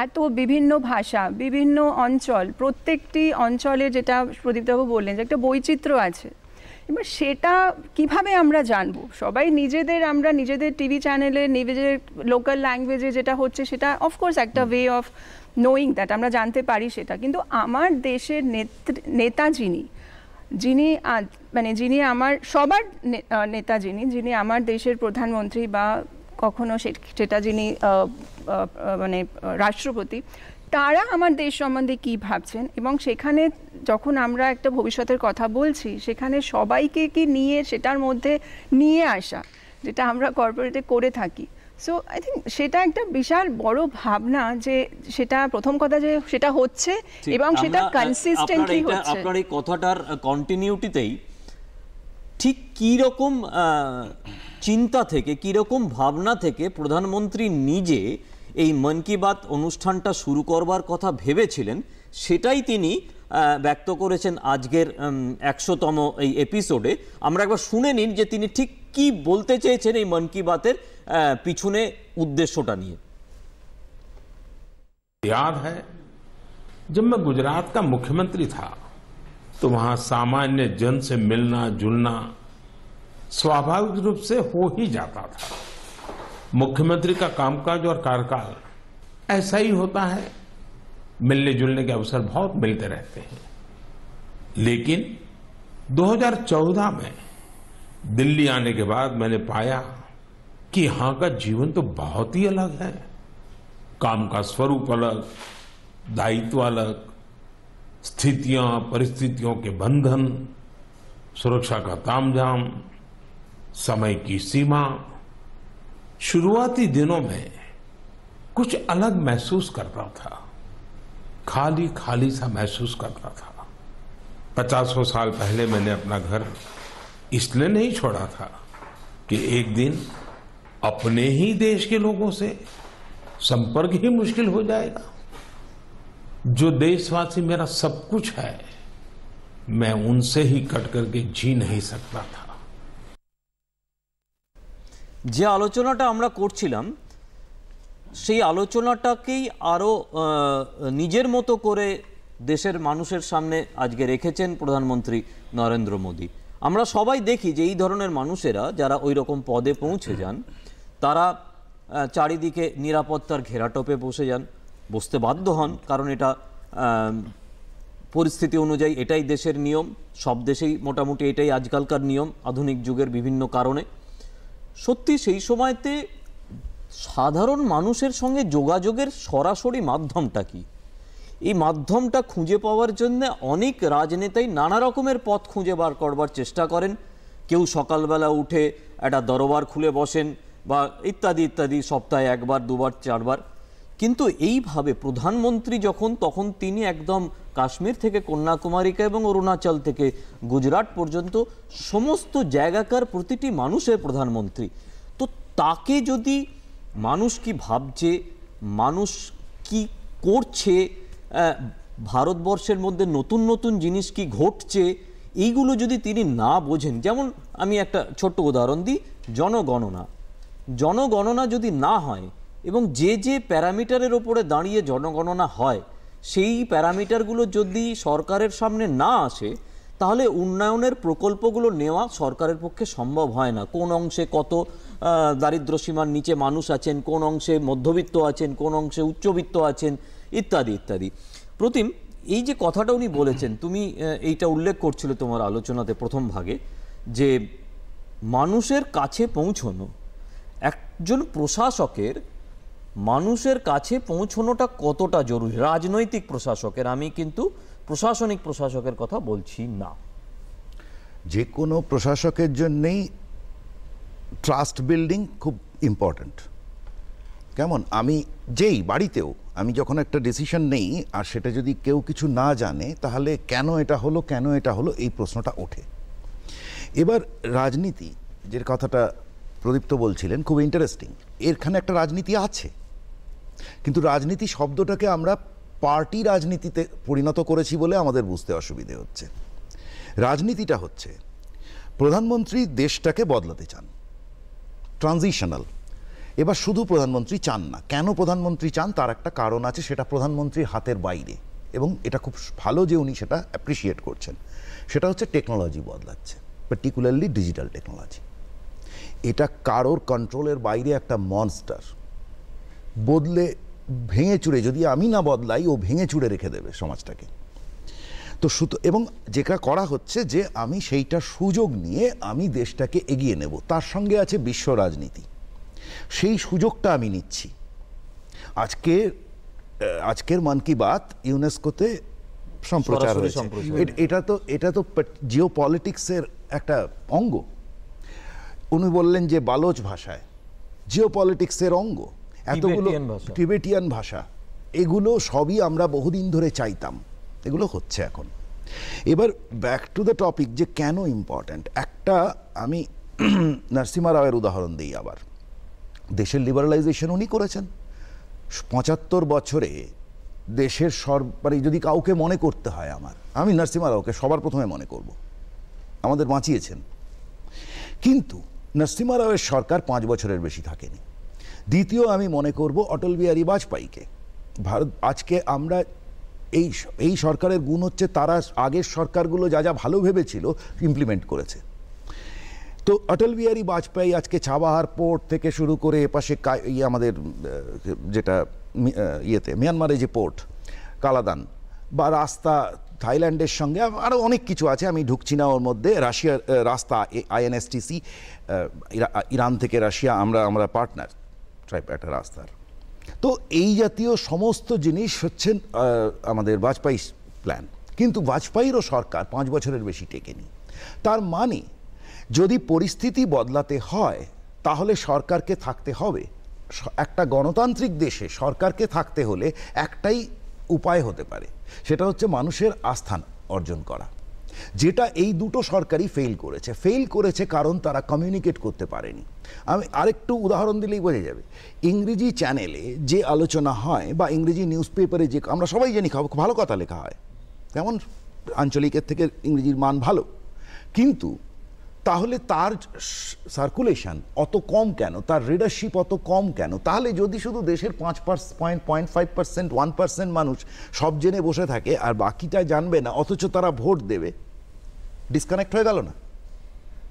Speaker 6: এত বিভিন্ন ভাষা বিভিন্ন অঞ্চল প্রত্যেকটি অঞ্চলে যেটা প্রদীপবাবু বললেন যে একটা বৈচিত্র্য আছে এবার সেটা কিভাবে আমরা জানবো সবাই নিজেদের আমরা নিজেদের টিভি চ্যানেলে নিজেদের লোকাল ল্যাঙ্গুয়েজে যেটা হচ্ছে সেটা অফকোর্স একটা ওয়ে অফ নোয়িং দ্যাট আমরা জানতে পারি সেটা কিন্তু আমার দেশের নেতা যিনি যিনি মানে যিনি আমার সবার নেতা যিনি যিনি আমার দেশের প্রধানমন্ত্রী বা কখনো সেটা যিনি মানে রাষ্ট্রপতি তারা আমার দেশ সম্বন্ধে কি ভাবছেন এবং সেখানে যখন আমরা একটা ভবিষ্যতের কথা বলছি সেখানে সবাইকে কি নিয়ে সেটার মধ্যে নিয়ে আসা যেটা আমরা কর্পোরেটে করে থাকি সো আই থিঙ্ক সেটা একটা বিশাল বড় ভাবনা যে সেটা প্রথম কথা যে সেটা হচ্ছে এবং সেটা কনসিস্টেন্টলি হচ্ছে আপনার
Speaker 1: এই কথাটার কন্টিনিউটিতেই ঠিক কি রকম চিন্তা থেকে কি রকম ভাবনা থেকে প্রধানমন্ত্রী নিজে এই মন কি বাত অনুষ্ঠানটা শুরু করবার কথা ভেবেছিলেন সেটাই তিনি ব্যক্ত করেছেন আজকের একশোতম এই এপিসোডে আমরা একবার শুনে নিন যে তিনি ঠিক কি বলতে চেয়েছেন এই মন কি বাতের पिछुने উদ্দেশ্যটা নিয়ে
Speaker 7: याद है जब मैं गुजरात का मुख्यमंत्री था तो वहां सामान्य जन से मिलना जुलना स्वाभाविक रूप से हो ही जाता था मुख्यमंत्री का कामकाज और कार्यकाल ऐसा ही होता है मिलने जुलने के अवसर बहुत मिलते रहते हैं लेकिन 2014 में दिल्ली आने के बाद मैंने पाया कि यहां का जीवन तो बहुत ही अलग है काम का स्वरूप अलग दायित्व अलग स्थितियां परिस्थितियों के बंधन सुरक्षा का तामझाम समय की सीमा शुरुआती दिनों में कुछ अलग महसूस करता था खाली खाली सा महसूस करता था पचासों साल पहले मैंने अपना घर इसलिए नहीं छोड़ा था कि एक दिन अपने ही देश के लोगों से संपर्क ही मुश्किल हो जाएगा जो देशवासी मेरा सब कुछ है मैं उनसे ही कट कर के जी नहीं सकता था
Speaker 1: जे आलोचनाটা আমরা করছিলাম সেই आलोचनाটাকেই আরো নিজের মত করে দেশের মানুষের সামনে আজকে রেখেছেন প্রধানমন্ত্রী নরেন্দ্র মোদি আমরা সবাই দেখি যে এই ধরনের মানুষেরা যারা ওই রকম পদে পৌঁছে যান তারা চারিদিকে নিরাপত্তার ঘেরাটোপে বসে যান বসতে বাধ্য হন কারণ এটা পরিস্থিতি অনুযায়ী এটাই দেশের নিয়ম সব দেশেই মোটামুটি এটাই আজকালকার নিয়ম আধুনিক যুগের বিভিন্ন কারণে সত্যি সেই সময়তে সাধারণ মানুষের সঙ্গে যোগাযোগের সরাসরি মাধ্যমটা কি এই মাধ্যমটা খুঁজে পাওয়ার জন্য অনেক রাজনেতাই নানা রকমের পথ খুঁজে বার করবার চেষ্টা করেন কেউ সকালবেলা উঠে একটা দরবার খুলে বসেন বা ইত্যাদি ইত্যাদি সপ্তাহে একবার দুবার চারবার কিন্তু এইভাবে প্রধানমন্ত্রী যখন তখন তিনি একদম কাশ্মীর থেকে কন্যাকুমারীকে এবং অরুণাচল থেকে গুজরাট পর্যন্ত সমস্ত জায়গাকার প্রতিটি মানুষের প্রধানমন্ত্রী তো তাকে যদি মানুষ কি ভাবছে মানুষ কি করছে ভারতবর্ষের মধ্যে নতুন নতুন জিনিস কি ঘটছে এইগুলো যদি তিনি না বোঝেন যেমন আমি একটা ছোট্ট উদাহরণ দিই জনগণনা জনগণনা যদি না হয় এবং যে যে প্যারামিটারের ওপরে দাঁড়িয়ে জনগণনা হয় সেই প্যারামিটারগুলো যদি সরকারের সামনে না আসে তাহলে উন্নয়নের প্রকল্পগুলো নেওয়া সরকারের পক্ষে সম্ভব হয় না কোন অংশে কত দারিদ্র সীমার নিচে মানুষ আছেন কোন অংশে মধ্যবিত্ত আছেন কোন অংশে উচ্চবিত্ত আছেন ইত্যাদি ইত্যাদি প্রতিম এই যে কথাটা উনি বলেছেন তুমি এইটা উল্লেখ করছিলে তোমার আলোচনাতে প্রথম ভাগে যে মানুষের কাছে পৌঁছনো একজন প্রশাসকের মানুষের কাছে পৌঁছানোটা কতটা জরুরি রাজনৈতিক প্রশাসকের আমি কিন্তু প্রশাসনিক প্রশাসকের কথা বলছি না যে কোনো প্রশাসকের জন্যেই
Speaker 4: ট্রাস্ট বিল্ডিং খুব ইম্পর্ট্যান্ট কেমন আমি যেই বাড়িতেও আমি যখন একটা ডিসিশন নেই আর সেটা যদি কেউ কিছু না জানে তাহলে কেন এটা হলো কেন এটা হলো এই প্রশ্নটা ওঠে এবার রাজনীতি যে কথাটা প্রদীপ্ত বলছিলেন খুব ইন্টারেস্টিং এরখানে একটা রাজনীতি আছে কিন্তু রাজনীতি শব্দটাকে আমরা পার্টি রাজনীতিতে পরিণত করেছি বলে আমাদের বুঝতে অসুবিধে হচ্ছে রাজনীতিটা হচ্ছে প্রধানমন্ত্রী দেশটাকে বদলাতে চান ট্রানজিশনাল এবার শুধু প্রধানমন্ত্রী চান না কেন প্রধানমন্ত্রী চান তার একটা কারণ আছে সেটা প্রধানমন্ত্রীর হাতের বাইরে এবং এটা খুব ভালো যে উনি সেটা অ্যাপ্রিসিয়েট করছেন সেটা হচ্ছে টেকনোলজি বদলাচ্ছে পার্টিকুলারলি ডিজিটাল টেকনোলজি এটা কারোর কন্ট্রোলের বাইরে একটা মনস্টার বদলে ভেঙে চুড়ে যদি আমি না বদলাই ও ভেঙে চুড়ে রেখে দেবে সমাজটাকে তো সুতো এবং যেটা করা হচ্ছে যে আমি সেইটা সুযোগ নিয়ে আমি দেশটাকে এগিয়ে নেব তার সঙ্গে আছে বিশ্ব রাজনীতি সেই সুযোগটা আমি নিচ্ছি আজকে আজকের মন কি বাত ইউনেস্কোতে সম্প্রচার হয়েছে এটা তো এটা তো জিও পলিটিক্সের একটা অঙ্গ উনি বললেন যে বালোচ ভাষায় জিও পলিটিক্সের অঙ্গ এতগুলো টিবেটিয়ান ভাষা এগুলো সবই আমরা বহুদিন ধরে চাইতাম এগুলো হচ্ছে এখন এবার ব্যাক টু দ্য টপিক যে কেন ইম্পর্ট্যান্ট একটা আমি নরসিমা রাওয়ের উদাহরণ দিই আবার দেশের লিবারালাইজেশন উনি করেছেন পঁচাত্তর বছরে দেশের সর মানে যদি কাউকে মনে করতে হয় আমার আমি নরসিমা রাওকে সবার প্রথমে মনে করব আমাদের বাঁচিয়েছেন কিন্তু নসিমা রাওয়ের সরকার পাঁচ বছরের বেশি থাকেনি দ্বিতীয় আমি মনে করব অটল বিহারী বাজপেয়ীকে ভারত আজকে আমরা এই এই সরকারের গুণ হচ্ছে তারা আগের সরকারগুলো যা যা ভালো ভেবেছিল ইমপ্লিমেন্ট করেছে তো অটল বিহারী বাজপেয়ী আজকে চাবাহার পোর্ট থেকে শুরু করে এপাশে ইয়ে আমাদের যেটা ইয়েতে মিয়ানমারে যে পোর্ট কালাদান বা রাস্তা থাইল্যান্ডের সঙ্গে আরও অনেক কিছু আছে আমি ঢুকছি না ওর মধ্যে রাশিয়া রাস্তা আইএনএসটিসি ইরান থেকে রাশিয়া আমরা আমরা পার্টনার ট্রাইপ একটা রাস্তার তো এই জাতীয় সমস্ত জিনিস হচ্ছেন আমাদের বাজপেয়ী প্ল্যান কিন্তু বাজপেয়ীরও সরকার পাঁচ বছরের বেশি টেকেনি তার মানে যদি পরিস্থিতি বদলাতে হয় তাহলে সরকারকে থাকতে হবে একটা গণতান্ত্রিক দেশে সরকারকে থাকতে হলে একটাই উপায় হতে পারে সেটা হচ্ছে মানুষের আস্থান অর্জন করা যেটা এই দুটো সরকারই ফেল করেছে ফেল করেছে কারণ তারা কমিউনিকেট করতে পারেনি আমি আরেকটু উদাহরণ দিলেই বোঝা যাবে ইংরেজি চ্যানেলে যে আলোচনা হয় বা ইংরেজি নিউজ পেপারে যে আমরা সবাই জানি ভালো কথা লেখা হয় তেমন আঞ্চলিকের থেকে ইংরেজির মান ভালো কিন্তু তাহলে তার সার্কুলেশন অত কম কেন তার রিডারশিপ অত কম কেন তাহলে যদি শুধু দেশের পাঁচ point point five percent one percent মানুষ সব জেনে বসে থাকে আর বাকিটা জানবে না অথচ তারা ভোট দেবে ডিসকানেক্ট হয়ে গেল না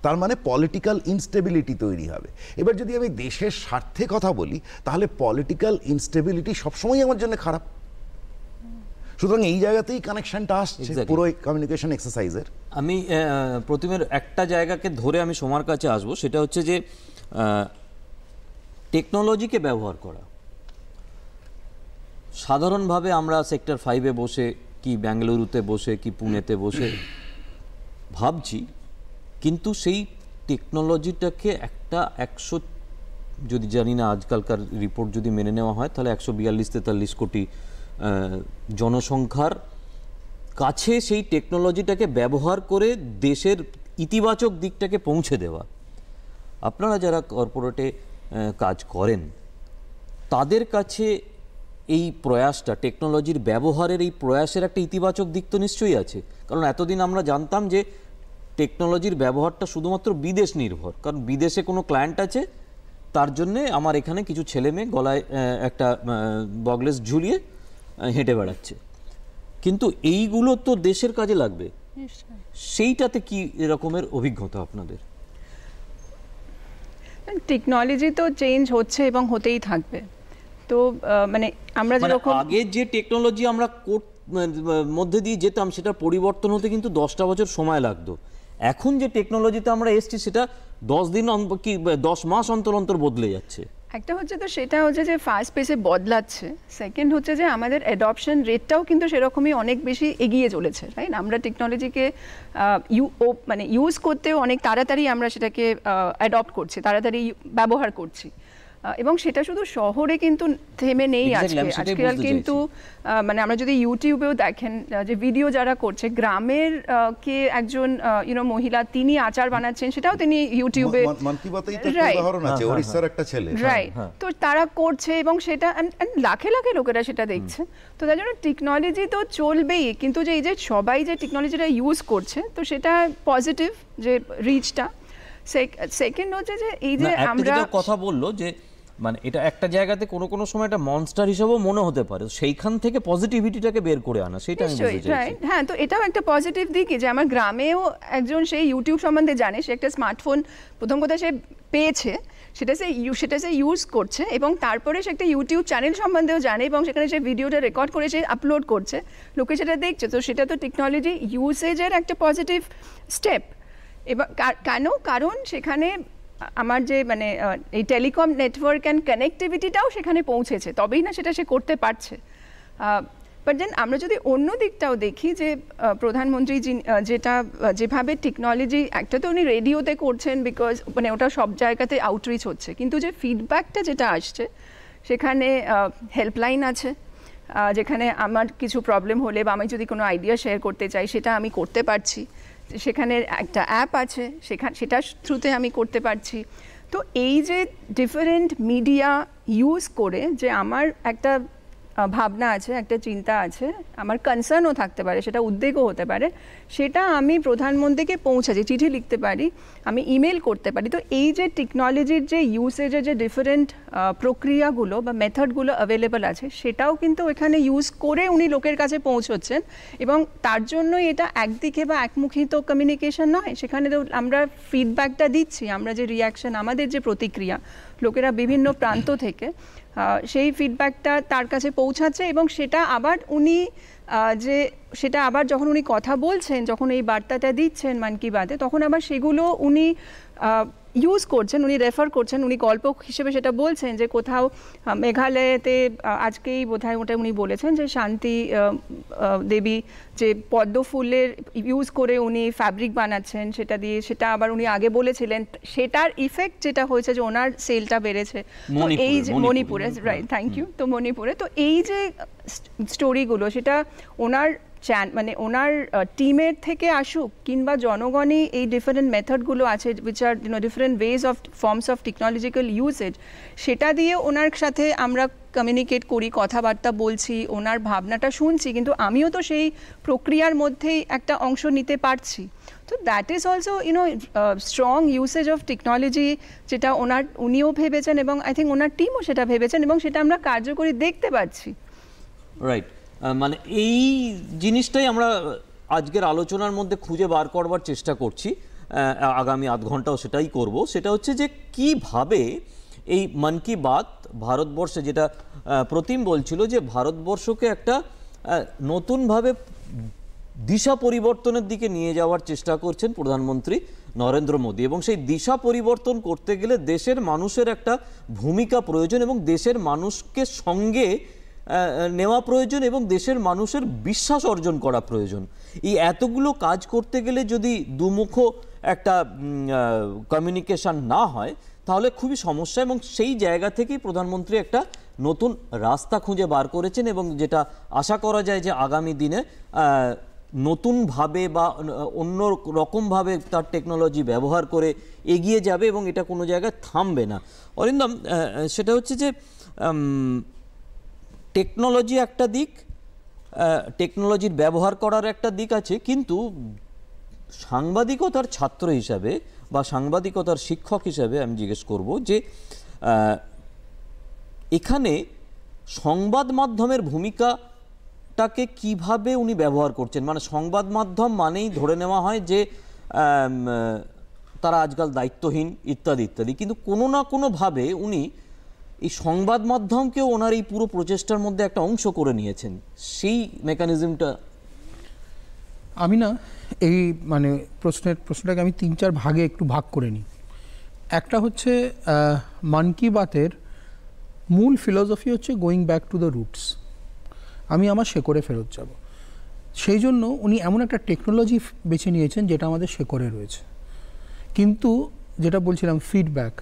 Speaker 4: তার মানে পলিটিক্যাল ইনস্টেবিলিটি তৈরি হবে এবার যদি আমি দেশের স্বার্থে কথা বলি তাহলে পলিটিক্যাল ইনস্টেবিলিটি সবসময় আমার জন্য খারাপ সুতরাং এই জায়গাতেই কানেকশনটা আসছে পুরো
Speaker 1: কমিউনিকেশন এক্সারসাইজের আমি প্রতিমের একটা জায়গাকে ধরে আমি সোমার কাছে আসব সেটা হচ্ছে যে টেকনোলজিকে ব্যবহার করা সাধারণভাবে আমরা সেক্টর ফাইভে বসে কি ব্যাঙ্গালুরুতে বসে কি পুনেতে বসে ভাবছি কিন্তু সেই টেকনোলজিটাকে একটা একশো যদি জানি না আজকালকার রিপোর্ট যদি মেনে নেওয়া হয় তাহলে একশো বিয়াল্লিশ তেতাল্লিশ কোটি জনসংখ্যার কাছে সেই টেকনোলজিটাকে ব্যবহার করে দেশের ইতিবাচক দিকটাকে পৌঁছে দেওয়া আপনারা যারা কর্পোরেটে কাজ করেন তাদের কাছে এই প্রয়াসটা টেকনোলজির ব্যবহারের এই প্রয়াসের একটা ইতিবাচক দিক তো নিশ্চয়ই আছে কারণ এতদিন আমরা জানতাম যে টেকনোলজির ব্যবহারটা শুধুমাত্র বিদেশ নির্ভর কারণ বিদেশে কোনো ক্লায়েন্ট আছে তার জন্যে আমার এখানে কিছু ছেলে মেয়ে গলায় একটা বগলেস ঝুলিয়ে হেঁটে বেড়াচ্ছে কিন্তু এইগুলো তো দেশের কাজে লাগবে সেইটাতে কি এরকমের অভিজ্ঞতা আপনাদের
Speaker 6: টেকনোলজি তো চেঞ্জ হচ্ছে এবং হতেই থাকবে তো মানে আমরা মানে যেরকম
Speaker 1: আগে যে টেকনোলজি আমরা মানে, মধ্যে দিয়ে যেতাম সেটা পরিবর্তন হতে কিন্তু দশটা বছর সময় লাগতো এখন যে টেকনোলজিতে আমরা এসছি সেটা দশ দিন কি দশ মাস অন্তর অন্তর বদলে যাচ্ছে
Speaker 6: একটা হচ্ছে তো সেটা হচ্ছে যে ফার্স্ট পেসে বদলাচ্ছে সেকেন্ড হচ্ছে যে আমাদের অ্যাডপশন রেটটাও কিন্তু সেরকমই অনেক বেশি এগিয়ে চলেছে রাইট আমরা টেকনোলজিকে ইউ মানে ইউজ করতেও অনেক তাড়াতাড়ি আমরা সেটাকে অ্যাডপ্ট করছি তাড়াতাড়ি ব্যবহার করছি এবং সেটা শুধু শহরে কিন্তু থেমে নেই আজকে আজকাল কিন্তু মানে আমরা যদি ইউটিউবেও দেখেন যে ভিডিও যারা করছে গ্রামের কে একজন ইউনো মহিলা তিনি আচার বানাচ্ছেন সেটাও তিনি ইউটিউবে
Speaker 4: হ্যাঁ, হ্যাঁ, হ্যাঁ। একটা ছেলে তো
Speaker 6: তারা করছে এবং সেটা লাখে লাখে লোকেরা সেটা দেখছে তো তার জন্য টেকনোলজি তো চলবেই কিন্তু যে এই যে সবাই যে টেকনোলজিটা ইউজ করছে তো সেটা পজিটিভ যে রিচটা সেকেন্ড হচ্ছে যে এই যে আমরা কথা
Speaker 1: বললো যে মানে এটা একটা জায়গাতে কোনো কোনো সময় একটা মনস্টার হিসেবে মনে হতে পারে সেইখান থেকে পজিটিভিটিটাকে বের করে আনা সেটা আমি বুঝতে চাইছি
Speaker 6: হ্যাঁ তো এটাও একটা পজিটিভ দিক যে আমার গ্রামেও একজন সেই ইউটিউব সম্বন্ধে জানে সে একটা স্মার্টফোন প্রথম কথা সে পেয়েছে সেটা সে সেটা সে ইউজ করছে এবং তারপরে সে একটা ইউটিউব চ্যানেল সম্বন্ধেও জানে এবং সেখানে সে ভিডিওটা রেকর্ড করে সে আপলোড করছে লোকে সেটা দেখছে তো সেটা তো টেকনোলজি ইউসেজের একটা পজিটিভ স্টেপ এবং কেন কারণ সেখানে আমার যে মানে এই টেলিকম নেটওয়ার্ক অ্যান্ড কানেক্টিভিটিটাও সেখানে পৌঁছেছে তবেই না সেটা সে করতে পারছে বাট দেন আমরা যদি অন্য দিকটাও দেখি যে প্রধানমন্ত্রী যেটা যেভাবে টেকনোলজি একটা তো উনি রেডিওতে করছেন বিকজ মানে ওটা সব জায়গাতে আউটরিচ হচ্ছে কিন্তু যে ফিডব্যাকটা যেটা আসছে সেখানে হেল্পলাইন আছে যেখানে আমার কিছু প্রবলেম হলে বা আমি যদি কোনো আইডিয়া শেয়ার করতে চাই সেটা আমি করতে পারছি সেখানে একটা অ্যাপ আছে সেখান সেটার থ্রুতে আমি করতে পারছি তো এই যে ডিফারেন্ট মিডিয়া ইউজ করে যে আমার একটা ভাবনা আছে একটা চিন্তা আছে আমার কনসার্নও থাকতে পারে সেটা উদ্বেগও হতে পারে সেটা আমি প্রধানমন্ত্রীকে পৌঁছাচ্ছি চিঠি লিখতে পারি আমি ইমেল করতে পারি তো এই যে টেকনোলজির যে ইউসেজের যে ডিফারেন্ট প্রক্রিয়াগুলো বা মেথডগুলো অ্যাভেলেবেল আছে সেটাও কিন্তু এখানে ইউজ করে উনি লোকের কাছে পৌঁছচ্ছেন এবং তার জন্য এটা একদিকে বা একমুখী তো কমিউনিকেশন নয় সেখানে তো আমরা ফিডব্যাকটা দিচ্ছি আমরা যে রিয়াকশন আমাদের যে প্রতিক্রিয়া লোকেরা বিভিন্ন প্রান্ত থেকে সেই ফিডব্যাকটা তার কাছে পৌঁছাচ্ছে এবং সেটা আবার উনি যে সেটা আবার যখন উনি কথা বলছেন যখন এই বার্তাটা দিচ্ছেন মান কি বাদে তখন আবার সেগুলো উনি ইউজ করছেন উনি রেফার করছেন উনি গল্প হিসেবে সেটা বলছেন যে কোথাও মেঘালয়েতে আজকেই বোধহয় ওটা উনি বলেছেন যে শান্তি দেবী যে পদ্ম ফুলের ইউজ করে উনি ফ্যাব্রিক বানাচ্ছেন সেটা দিয়ে সেটা আবার উনি আগে বলেছিলেন সেটার ইফেক্ট যেটা হয়েছে যে ওনার সেলটা বেড়েছে তো এই যে মণিপুরে রাইট থ্যাংক ইউ তো মণিপুরে তো এই যে স্টোরিগুলো সেটা ওনার মানে ওনার টিমের থেকে আসুক কিংবা জনগণে এই ডিফারেন্ট মেথডগুলো আছে which are you know different ways of forms of technological usage সেটা দিয়ে ওনার সাথে আমরা কমিউনিকেট করি কথাবার্তা বলছি ওনার ভাবনাটা শুনছি কিন্তু আমিও তো সেই প্রক্রিয়ার মধ্যেই একটা অংশ নিতে পারছি তো that is also you know strong usage of technology যেটা ওনার উনিও ভেবেছেন এবং আই থিঙ্ক ওনার টিমও সেটা ভেবেছেন এবং সেটা আমরা কার্যকরী দেখতে পাচ্ছি
Speaker 1: রাইট মানে এই জিনিসটাই আমরা আজকের আলোচনার মধ্যে খুঁজে বার করবার চেষ্টা করছি আগামী আধ ঘন্টাও সেটাই করব সেটা হচ্ছে যে কিভাবে এই মন কি বাত ভারতবর্ষে যেটা প্রতিম বলছিল যে ভারতবর্ষকে একটা নতুনভাবে দিশা পরিবর্তনের দিকে নিয়ে যাওয়ার চেষ্টা করছেন প্রধানমন্ত্রী নরেন্দ্র মোদী এবং সেই দিশা পরিবর্তন করতে গেলে দেশের মানুষের একটা ভূমিকা প্রয়োজন এবং দেশের মানুষকে সঙ্গে নেওয়া প্রয়োজন এবং দেশের মানুষের বিশ্বাস অর্জন করা প্রয়োজন এই এতগুলো কাজ করতে গেলে যদি দুমুখ একটা কমিউনিকেশন না হয় তাহলে খুবই সমস্যা এবং সেই জায়গা থেকেই প্রধানমন্ত্রী একটা নতুন রাস্তা খুঁজে বার করেছেন এবং যেটা আশা করা যায় যে আগামী দিনে নতুনভাবে বা অন্য রকমভাবে তার টেকনোলজি ব্যবহার করে এগিয়ে যাবে এবং এটা কোনো জায়গায় থামবে না অরিন্দম সেটা হচ্ছে যে টেকনোলজি একটা দিক টেকনোলজির ব্যবহার করার একটা দিক আছে কিন্তু সাংবাদিকতার ছাত্র হিসাবে বা সাংবাদিকতার শিক্ষক হিসাবে আমি জিজ্ঞেস করব যে এখানে সংবাদ মাধ্যমের ভূমিকাটাকে কিভাবে উনি ব্যবহার করছেন মানে সংবাদ মাধ্যম মানেই ধরে নেওয়া হয় যে তারা আজকাল দায়িত্বহীন ইত্যাদি ইত্যাদি কিন্তু কোনো না কোনোভাবে উনি এই সংবাদ মাধ্যমকেও ওনার এই পুরো প্রচেষ্টার মধ্যে একটা অংশ করে নিয়েছেন সেই মেকানিজমটা আমি না
Speaker 3: এই মানে প্রশ্নের প্রশ্নটাকে আমি তিন চার ভাগে একটু ভাগ করে নিই একটা হচ্ছে মান কি বাতের মূল ফিলসফি হচ্ছে going back to the roots আমি আমার শেকড়ে ফেরত যাব সেই জন্য উনি এমন একটা টেকনোলজি বেছে নিয়েছেন যেটা আমাদের শেকড়ে রয়েছে কিন্তু যেটা বলছিলাম ফিডব্যাক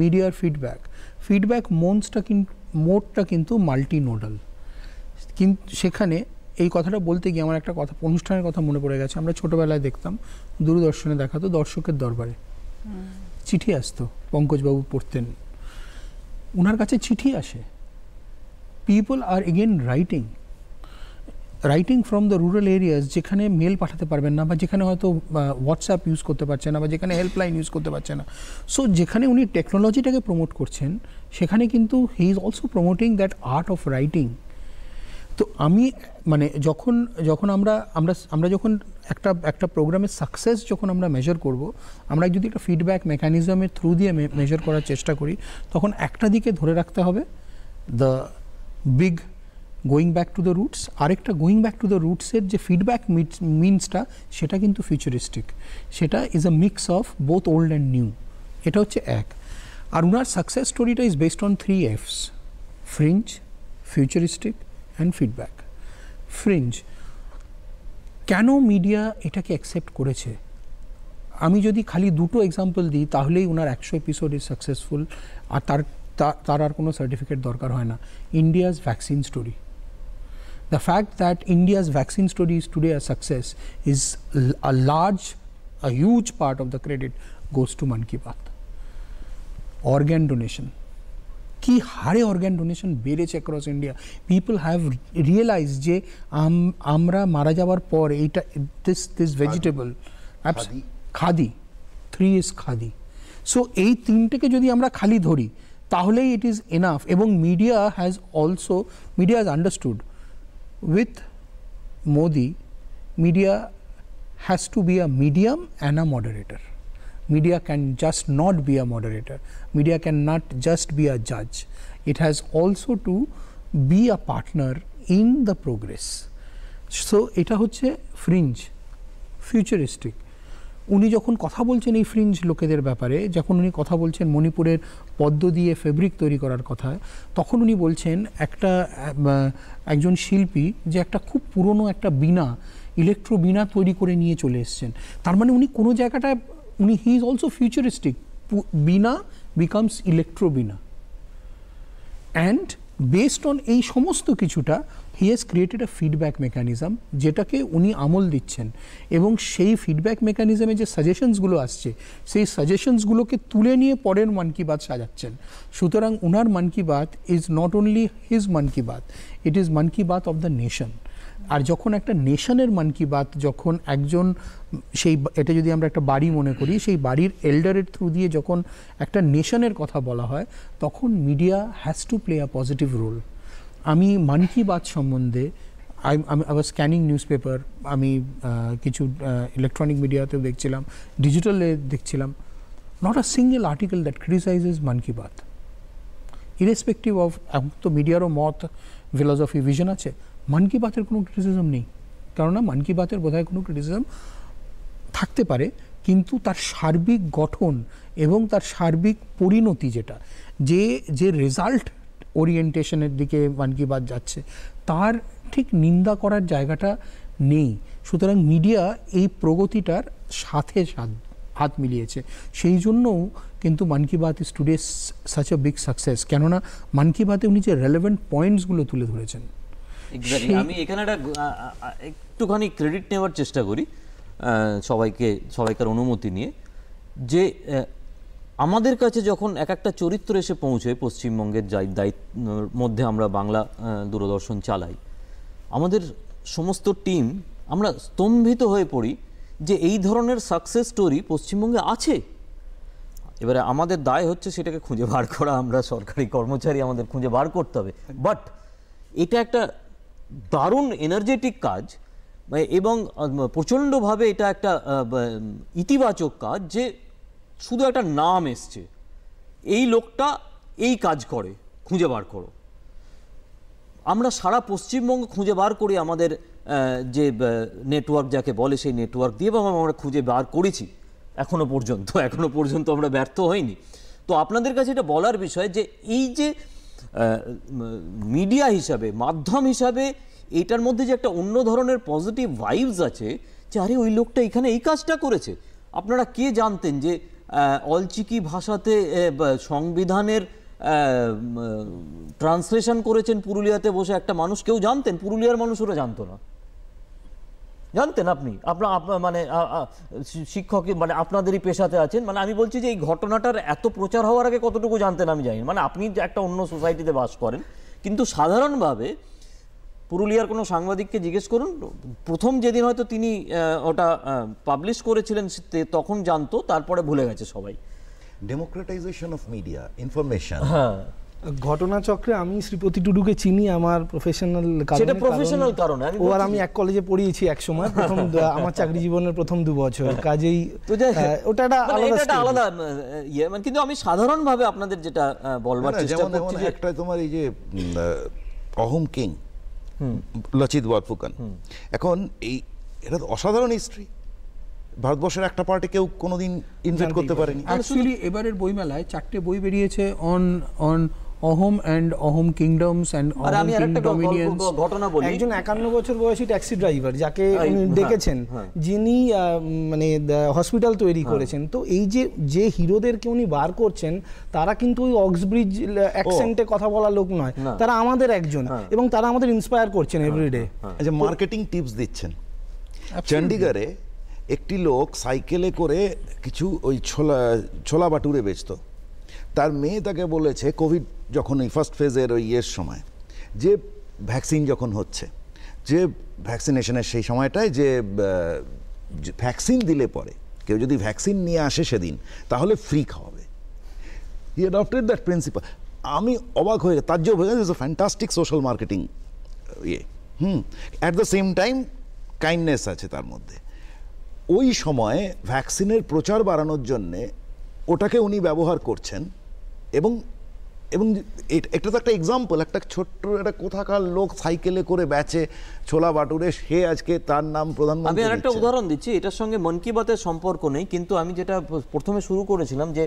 Speaker 3: মিডিয়ার ফিডব্যাক ফিডব্যাক মোনসটা কিন্তু মোডটা কিন্তু মাল্টি নোডাল কিন্তু সেখানে এই কথাটা বলতে গিয়ে আমার একটা কথা অনুষ্ঠানের কথা মনে পড়ে গেছে আমরা ছোটোবেলায় দেখতাম দূরদর্শনে দেখাতো দর্শকের দরবারে চিঠি আসতো পঙ্কজবাবু পড়তেন ওনার কাছে চিঠি আসে people are again writing writing from the rural areas যেখানে মেল পাঠাতে পারবেন না বা যেখানে হয়তো হোয়াটসঅ্যাপ ইউজ করতে পারছে না বা যেখানে হেল্পলাইন ইউজ করতে পারছে না সো যেখানে উনি টেকনোলজিটাকে প্রমোট করছেন সেখানে কিন্তু he is also promoting that art of writing তো আমি মানে যখন যখন আমরা আমরা আমরা যখন একটা একটা প্রোগ্রামের সাকসেস যখন আমরা মেজার করব আমরা যদি একটা ফিডব্যাক মেকানিজমের থ্রু দিয়ে মেজার করার চেষ্টা করি তখন একটা দিকে ধরে রাখতে হবে the big going back to the roots আরেকটা গোয়িং ব্যাক টু দ্য রুটসের যে ফিডব্যাক মিনসটা সেটা কিন্তু ফিউচারিস্টিক সেটা is a mix of both old and new এটা হচ্ছে এক আর ওনার সাকসেস স্টোরিটা is based on three Fs fringe futuristic and feedback fringe কেন মিডিয়া এটাকে অ্যাকসেপ্ট করেছে আমি যদি খালি দুটো এক্সাম্পল দিই তাহলেই ওনার একশো এপিসোড ইজ সাকসেসফুল আর তার তার আর কোনো সার্টিফিকেট দরকার হয় না India's vaccine story the fact that India's vaccine story is today a success is a large, a huge part of the credit goes to Man Ki Baat. Organ donation. कि हारे organ donation বেড়েছে across India people have realize যে আমরা মারা যাওয়ার পর এইটা this this vegetable khadi three is khadi so এই তিনটেকে যদি আমরা খালি ধরি তাহলেই ইট ইজ এনাফ এবং media has also media has understood with Modi, media has to be a medium and a moderator. Media can just not be a moderator. Media cannot just be a judge. It has also to be a partner in the progress. So, এটা fringe, futuristic. উনি যখন কথা বলছেন এই fringe লোকেদের ব্যাপারে যখন উনি কথা বলছেন মণিপুরের পদ্ম দিয়ে ফেব্রিক তৈরি করার কথা তখন উনি বলছেন একটা একজন শিল্পী যে একটা খুব পুরনো একটা বিনা ইলেকট্রো বিনা তৈরি করে নিয়ে চলে এসছেন তার মানে উনি কোনো জায়গাটায় উনি হি ইজ অলসো ফিউচারিস্টিক বিনা বিকামস ইলেকট্রো বিনা অ্যান্ড বেসড অন এই সমস্ত কিছুটা he has created a feedback mechanism যেটাকে উনি আমল দিচ্ছেন এবং সেই ফিডব্যাক মেকানিজমে যে সাজেশনসগুলো আসছে সেই সাজেশনসগুলোকে তুলে নিয়ে পরের মান কি বাত সাজাচ্ছেন সুতরাং উনার মান Ki Baat is not only his মান কি বাত ইট ইজ মান কি বাত অফ দ্য নেশন আর যখন একটা নেশনের মান কি বাত যখন একজন সেই এটা যদি আমরা একটা বাড়ি মনে করি সেই বাড়ির এল্ডারের থ্রু দিয়ে যখন একটা নেশনের কথা বলা হয় তখন media has to play a positive role আমি মন কি বাত সম্বন্ধে I was scanning newspaper আমি কিছু ইলেকট্রনিক মিডিয়াতেও দেখছিলাম ডিজিটালে দেখছিলাম not a single article that criticizes Mann Ki বাত ইরেসপেক্টিভ অফ এখন তো মিডিয়ারও মত ফিলোসফি ভিশন আছে মন কি বাতের কোনো ক্রিটিসিজম নেই কেননা মন কি বাতের বোধহয় কোনো ক্রিটিসিজম থাকতে পারে কিন্তু তার সার্বিক গঠন এবং তার সার্বিক পরিণতি যেটা যে যে রেজাল্ট ওরিয়েন্টেশনের দিকে ওয়ান কি বাদ যাচ্ছে তার ঠিক নিন্দা করার জায়গাটা নেই সুতরাং মিডিয়া এই প্রগতিটার সাথে হাত মিলিয়েছে সেই জন্যও কিন্তু Mann Ki Baat is such a big success কেননা মান কি বাতে উনি যে রেলেভেন্ট পয়েন্টসগুলো তুলে ধরেছেন
Speaker 1: আমি এখানে একটা একটুখানি ক্রেডিট নেওয়ার চেষ্টা করি সবাইকে সবাইকার অনুমতি নিয়ে যে আমাদের কাছে যখন এক একটা চরিত্র এসে পৌঁছয় পশ্চিমবঙ্গের দায়িত্বের মধ্যে আমরা বাংলা দূরদর্শন চালাই আমাদের সমস্ত টিম আমরা স্তম্ভিত হয়ে পড়ি যে এই ধরনের সাকসেস স্টোরি পশ্চিমবঙ্গে আছে এবারে আমাদের দায় হচ্ছে সেটাকে খুঁজে বার করা আমরা সরকারি কর্মচারী আমাদের খুঁজে বার করতে হবে বাট এটা একটা দারুণ এনার্জেটিক কাজ এবং প্রচণ্ডভাবে এটা একটা ইতিবাচক কাজ যে শুধু একটা নাম এসছে এই লোকটা এই কাজ করে খুঁজে বার করো আমরা সারা পশ্চিমবঙ্গ খুঁজে বার করি আমাদের যে নেটওয়ার্ক যাকে বলে সেই নেটওয়ার্ক দিয়ে বা আমরা খুঁজে বার করেছি এখনও পর্যন্ত এখনও পর্যন্ত আমরা ব্যর্থ হইনি তো আপনাদের কাছে এটা বলার বিষয় যে এই যে মিডিয়া হিসাবে মাধ্যম হিসাবে এটার মধ্যে যে একটা অন্য ধরনের পজিটিভ ভাইবস আছে যে আরে ওই লোকটা এখানে এই কাজটা করেছে আপনারা কে জানতেন যে অলচিকি ভাষাতে সংবিধানের ট্রান্সলেশন করেছেন পুরুলিয়াতে বসে একটা মানুষ কেউ জানতেন পুরুলিয়ার মানুষ ওরা জানতো না জানতেন আপনি আপনার মানে শিক্ষক মানে আপনাদেরই পেশাতে আছেন মানে আমি বলছি যে এই ঘটনাটার এত প্রচার হওয়ার আগে কতটুকু জানতেন আমি জানি মানে আপনি একটা অন্য সোসাইটিতে বাস করেন কিন্তু সাধারণভাবে পুরুলিয়ার কোনো সাংবাদিককে জিজ্ঞেস করুন প্রথম যেদিন হয়তো তিনি ওটা পাবলিশ করেছিলেন তখন জানতো তারপরে ভুলে গেছে সবাই ডেমোক্রেটাইজেশন অফ মিডিয়া ইনফরমেশন
Speaker 5: হ্যাঁ ঘটনাচক্রে আমি শ্রীপতি টুডুকে চিনি আমার প্রফেশনাল প্রফেশনাল কারণ ও আর আমি এক কলেজে পড়িয়েছি এক সময় প্রথম আমার চাকরি জীবনের প্রথম দু বছর হ্যাঁ। কাজেই ওটা একটা মানে আলাদা আলাদা
Speaker 1: ইয়ে মানে কিন্তু আমি সাধারণভাবে আপনাদের যেটা বলবার চেষ্টা করছি একটা তোমার এই যে অহম
Speaker 4: কিং লচিত বরফুকান এখন এই এটা তো অসাধারণ হিস্ট্রি ভারতবর্ষের একটা পার্টি কেউ কোনোদিন ইনভাইট করতে পারেনি অ্যাকচুয়ালি
Speaker 3: এবারের বইমেলায় চারটে বই বেরিয়েছে on on Ahom and Ahom kingdoms and Ahom কিংডমিনিয়ান্স ঘটনা বলি একজন
Speaker 5: 51 বছর বয়সী ট্যাক্সি ড্রাইভার যাকে দেখেছেন হ্যাঁ, হ্যাঁ, হ্যাঁ। যিনি মানে হসপিটাল তৈরি করেছেন তো এই যে যে হিরোদেরকে উনি বার করছেন তারা কিন্তু ওই অক্সব্রিজ অ্যাকসেন্টে কথা বলা লোক নয় তারা আমাদের একজন এবং তারা আমাদের ইন্সপায়ার করছেন এভরিডে যে মার্কেটিং টিপস দিচ্ছেন চণ্ডীগড়ে
Speaker 4: একটি লোক সাইকেলে করে কিছু ওই ছোলা ছোলা বাটুরে বেচত তার মেয়ে তাকে বলেছে কোভিড যখন এই ফার্স্ট ফেজের ওই ইয়ের সময় যে ভ্যাকসিন যখন হচ্ছে যে ভ্যাকসিনেশনের সেই সময়টায় যে ভ্যাকসিন দিলে পরে কেউ যদি ভ্যাকসিন নিয়ে আসে সেদিন তাহলে ফ্রি খাওয়াবে হি অ্যাডপ্টেড দ্যাট প্রিন্সিপাল আমি অবাক হয়ে তার যে হয়ে গেছে ফ্যান্টাস্টিক সোশ্যাল মার্কেটিং ইয়ে hmm at the same time kindness আছে তার মধ্যে ওই সময়ে ভ্যাকসিনের প্রচার বাড়ানোর জন্যে ওটাকে উনি ব্যবহার করছেন এবং এবং এটা তো একটা এক্সাম্পল একটা ছোট্ট একটা কোথাকার লোক সাইকেলে করে বেচে ছোলা বাটুরে সে আজকে তার নাম প্রধানমন্ত্রী আমি একটা উদাহরণ
Speaker 1: দিচ্ছি এটার সঙ্গে মন কি বাতের সম্পর্ক নেই কিন্তু আমি যেটা প্রথমে শুরু করেছিলাম যে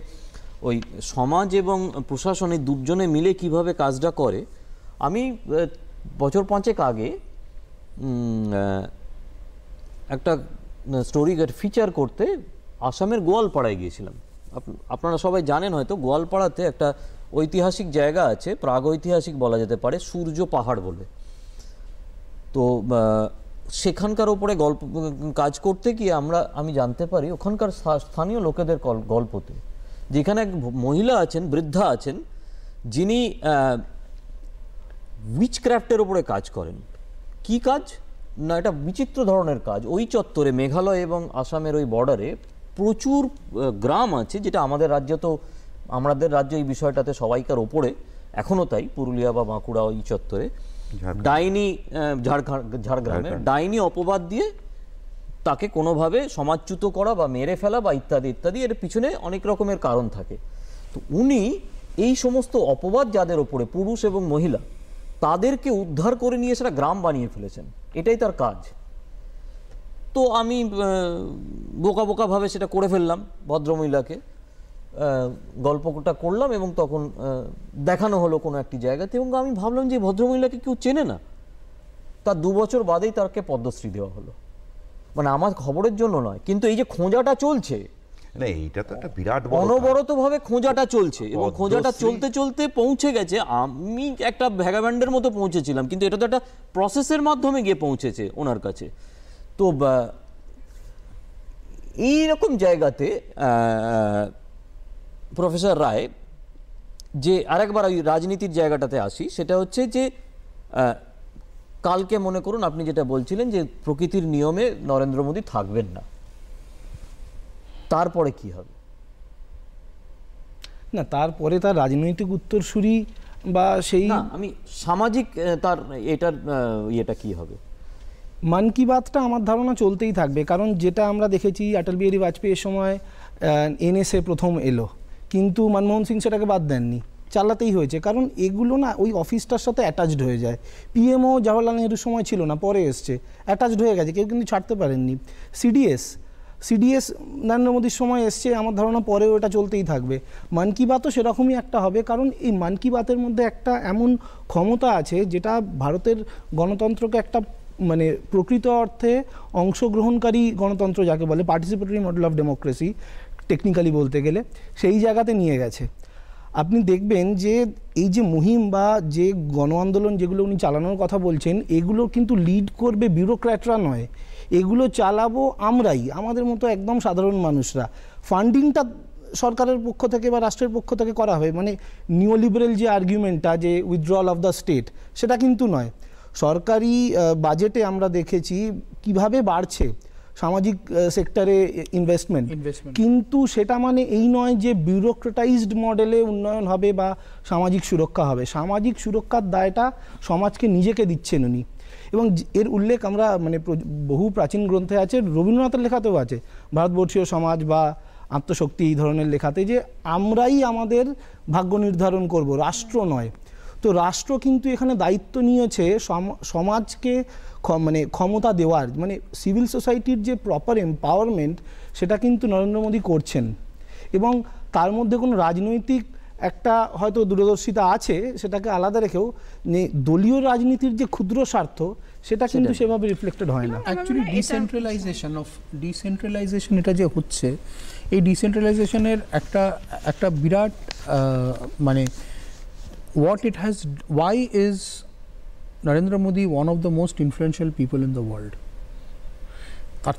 Speaker 1: ওই সমাজ এবং প্রশাসন এই দুজনে মিলে কিভাবে কাজটা করে আমি বছর পাঁচেক আগে একটা স্টোরি ফিচার করতে আসামের গোয়ালপাড়ায় গিয়েছিলাম আপনারা সবাই জানেন হয়তো গোয়ালপাড়াতে একটা ঐতিহাসিক জায়গা আছে প্রাগৈতিহাসিক বলা যেতে পারে সূর্য পাহাড় বলে তো সেখানকার ওপরে গল্প কাজ করতে গিয়ে আমরা আমি জানতে পারি ওখানকার স্থানীয় লোকেদের গল্পতে যেখানে এক মহিলা আছেন বৃদ্ধা আছেন যিনি উইচক্রাফ্টের ওপরে কাজ করেন কি কাজ না এটা বিচিত্র ধরনের কাজ ওই চত্বরে মেঘালয় এবং আসামের ওই বর্ডারে প্রচুর গ্রাম আছে যেটা আমাদের রাজ্যে তো আমাদের রাজ্য এই বিষয়টাতে সবাইকার ওপরে এখনো তাই পুরুলিয়া বা বাঁকুড়া ওই চত্বরে ডাইনি ঝাড়খণ্ড ঝাড়গ্রামে ডাইনি অপবাদ দিয়ে তাকে কোনোভাবে সমাজচ্যুত করা বা মেরে ফেলা বা ইত্যাদি ইত্যাদি এর পিছনে অনেক রকমের কারণ থাকে তো উনি এই সমস্ত অপবাদ যাদের ওপরে পুরুষ এবং মহিলা তাদেরকে উদ্ধার করে নিয়ে সেটা গ্রাম বানিয়ে ফেলেছেন এটাই তার কাজ তো আমি বোকা বোকাভাবে সেটা করে ফেললাম ভদ্রমহিলাকে গল্পটা করলাম এবং তখন দেখানো হলো কোনো একটি জায়গাতে এবং আমি ভাবলাম যে ভদ্রমহিলাকে কেউ চেনে না তার দু বছর বাদেই তাকে পদ্মশ্রী দেওয়া হলো মানে আমার খবরের জন্য নয় কিন্তু এই যে খোঁজাটা চলছে না এইটা তো একটা বিরাট অনবরত ভাবে খোঁজাটা চলছে এবং খোঁজাটা চলতে চলতে পৌঁছে গেছে আমি একটা ভ্যাগাব্যান্ডের মতো পৌঁছেছিলাম কিন্তু এটা তো একটা প্রসেসের মাধ্যমে গিয়ে পৌঁছেছে ওনার কাছে তো এইরকম জায়গাতে আহ প্রফেসর রায় যে আরেকবার ওই রাজনীতির জায়গাটাতে আসি সেটা হচ্ছে যে কালকে মনে করুন আপনি যেটা বলছিলেন যে প্রকৃতির নিয়মে নরেন্দ্র মোদী থাকবেন না তারপরে কি হবে
Speaker 5: না তারপরে তার রাজনৈতিক উত্তরসূরি বা সেই আমি সামাজিক তার
Speaker 1: এটার ইয়েটা কি হবে
Speaker 5: মান কি বাতটা আমার ধারণা চলতেই থাকবে কারণ যেটা আমরা দেখেছি অটল বিহারী বাজপেয়ীর সময় এনএসএ প্রথম এলো কিন্তু মনমোহন সিং সেটাকে বাদ দেননি চালাতেই হয়েছে কারণ এগুলো না ওই অফিসটার সাথে অ্যাটাচড হয়ে যায় পিএমও জওয়াহরলাল নেহরুর সময় ছিল না পরে এসছে অ্যাটাচড হয়ে গেছে কেউ কিন্তু ছাড়তে পারেননি সিডিএস সিডিএস নরেন্দ্র মোদীর সময় এসছে আমার ধারণা পরেও এটা চলতেই থাকবে মান কি বাতও সেরকমই একটা হবে কারণ এই মান কি বাতের মধ্যে একটা এমন ক্ষমতা আছে যেটা ভারতের গণতন্ত্রকে একটা মানে প্রকৃত অর্থে অংশগ্রহণকারী গণতন্ত্র যাকে বলে participatory model of democracy technically বলতে গেলে সেই জায়গাতে নিয়ে গেছে আপনি দেখবেন যে এই যে মুহিম বা যে গণ আন্দোলন যেগুলো উনি চালানোর কথা বলছেন এগুলো কিন্তু লিড করবে ব্যুরোক্র্যাটরা নয় এগুলো চালাবো আমরাই আমাদের মতো একদম সাধারণ মানুষরা ফান্ডিংটা সরকারের পক্ষ থেকে বা রাষ্ট্রের পক্ষ থেকে করা হয় মানে নিওলিবারেল যে আর্গুমেন্টটা যে উইথড্রল অফ দ্য স্টেট সেটা কিন্তু নয় সরকারি বাজেটে আমরা দেখেছি কিভাবে বাড়ছে সামাজিক সেক্টরে ইনভেস্টমেন্ট কিন্তু সেটা মানে এই নয় যে বিউরোক্রেটাইজড মডেলে উন্নয়ন হবে বা সামাজিক সুরক্ষা হবে সামাজিক সুরক্ষার দায়টা সমাজকে নিজেকে দিচ্ছেন উনি এবং এর উল্লেখ আমরা মানে বহু প্রাচীন গ্রন্থে আছে রবীন্দ্রনাথের লেখাতেও আছে ভারতবর্ষীয় সমাজ বা আত্মশক্তি এই ধরনের লেখাতে যে আমরাই আমাদের ভাগ্য নির্ধারণ করব রাষ্ট্র নয় তো রাষ্ট্র কিন্তু এখানে দায়িত্ব নিয়েছে সমাজকে মানে ক্ষমতা দেওয়ার মানে সিভিল সোসাইটির যে প্রপার এম্পাওয়ারমেন্ট সেটা কিন্তু নরেন্দ্র মোদী করছেন এবং তার মধ্যে কোনো রাজনৈতিক একটা হয়তো দূরদর্শিতা আছে সেটাকে আলাদা রেখেও দলীয় রাজনীতির যে ক্ষুদ্র স্বার্থ সেটা কিন্তু সেভাবে রিফ্লেক্টেড হয় না অ্যাকচুয়ালি
Speaker 3: ডিসেন্ট্রালাইজেশন অফ ডিসেন্ট্রালাইজেশন এটা যে হচ্ছে এই ডিসেন্ট্রালাইজেশনের একটা একটা বিরাট মানে what it has why is Narendra Modi one of the most influential people in the world তার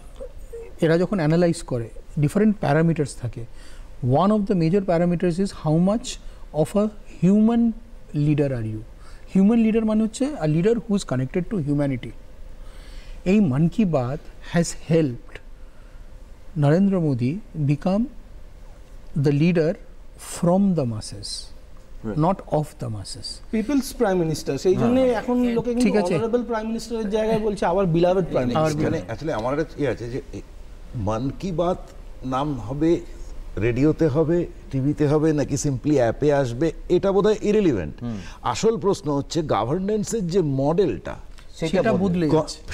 Speaker 3: এরা যখন অ্যানালাইজ করে ডিফারেন্ট প্যারামিটার্স থাকে one of the major parameters is how much of a human leader are you human leader মানে হচ্ছে a leader who is connected to humanity এই Mann Ki Baat has helped Narendra Modi become the leader from the masses not of the মাসেস
Speaker 5: people's prime minister সেই ah. জন্য এখন লোকে ঠিক আছে honourable prime মিনিস্টারের জায়গায় বলছে আবার বিলাভেড প্রাইম মিনিস্টার মানে আমার একটা ইয়ে আছে যে
Speaker 4: মন কি বাত নাম হবে রেডিওতে হবে টিভিতে হবে নাকি সিম্পলি অ্যাপে আসবে এটা বোধহয় ইরেলিভেন্ট আসল প্রশ্ন হচ্ছে গভর্নেন্সের যে
Speaker 1: মডেলটা সেটা বদলে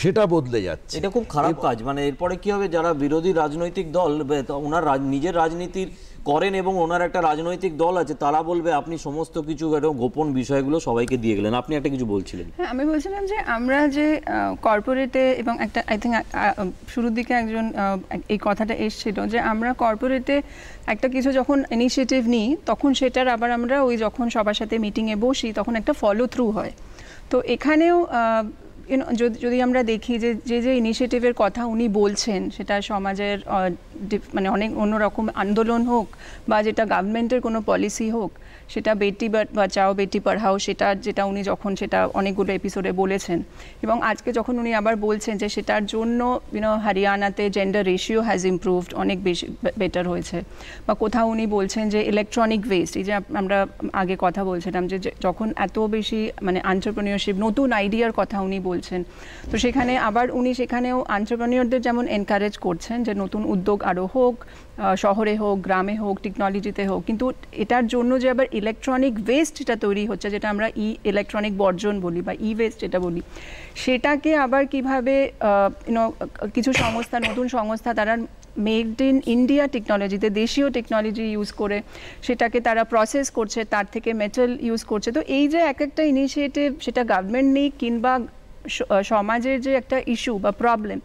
Speaker 1: সেটা বদলে যাচ্ছে এটা খুব খারাপ কাজ মানে এরপরে কি হবে যারা বিরোধী রাজনৈতিক দল ওনার নিজের রাজনীতির করেন এবং ওনার একটা রাজনৈতিক দল আছে তারা বলবে আপনি সমস্ত কিছু গোপন বিষয়গুলো সবাইকে দিয়ে গেলেন আপনি একটা কিছু বলছিলেন
Speaker 6: হ্যাঁ আমি বলছিলাম যে আমরা যে কর্পোরেটে এবং একটা আই থিঙ্ক শুরুর দিকে একজন এই কথাটা এসেছিল যে আমরা কর্পোরেটে একটা কিছু যখন ইনিশিয়েটিভ নিই তখন সেটার আবার আমরা ওই যখন সবার সাথে মিটিংয়ে বসি তখন একটা ফলো থ্রু হয় তো এখানেও ইউনো যদি আমরা দেখি যে যে যে ইনিশিয়েটিভের কথা উনি বলছেন সেটা সমাজের মানে অনেক অন্যরকম আন্দোলন হোক বা যেটা গভর্নমেন্টের কোনো পলিসি হোক সেটা বেটি বাঁচাও বেটি পড়াও সেটা যেটা উনি যখন সেটা অনেকগুলো এপিসোডে বলেছেন এবং আজকে যখন উনি আবার বলছেন যে সেটার জন্য ইউনো হরিয়ানাতে জেন্ডার রেশিও হ্যাজ ইম্প্রুভড অনেক বেশি বেটার হয়েছে বা কোথাও উনি বলছেন যে ইলেকট্রনিক ওয়েস্ট এই যে আমরা আগে কথা বলছিলাম যে যখন এত বেশি মানে আন্টারপ্রনিয়রশিপ নতুন আইডিয়ার কথা উনি বলছেন তো সেখানে আবার উনি সেখানেও আন্টারপ্রনিয়রদের যেমন এনকারেজ করছেন যে নতুন উদ্যোগ আরও হোক শহরে হোক গ্রামে হোক টেকনোলজিতে হোক কিন্তু এটার জন্য যে আবার ইলেকট্রনিক ওয়েস্ট যেটা তৈরি হচ্ছে যেটা আমরা ই ইলেকট্রনিক বর্জন বলি বা ই ওয়েস্ট যেটা বলি সেটাকে আবার কিভাবে ইউনো কিছু সংস্থা নতুন সংস্থা তারা মেড ইন ইন্ডিয়া টেকনোলজিতে দেশীয় টেকনোলজি ইউজ করে সেটাকে তারা প্রসেস করছে তার থেকে মেটাল ইউজ করছে তো এই যে এক একটা ইনিশিয়েটিভ সেটা গভর্নমেন্ট নেই কিংবা সমাজের যে একটা ইস্যু বা প্রবলেম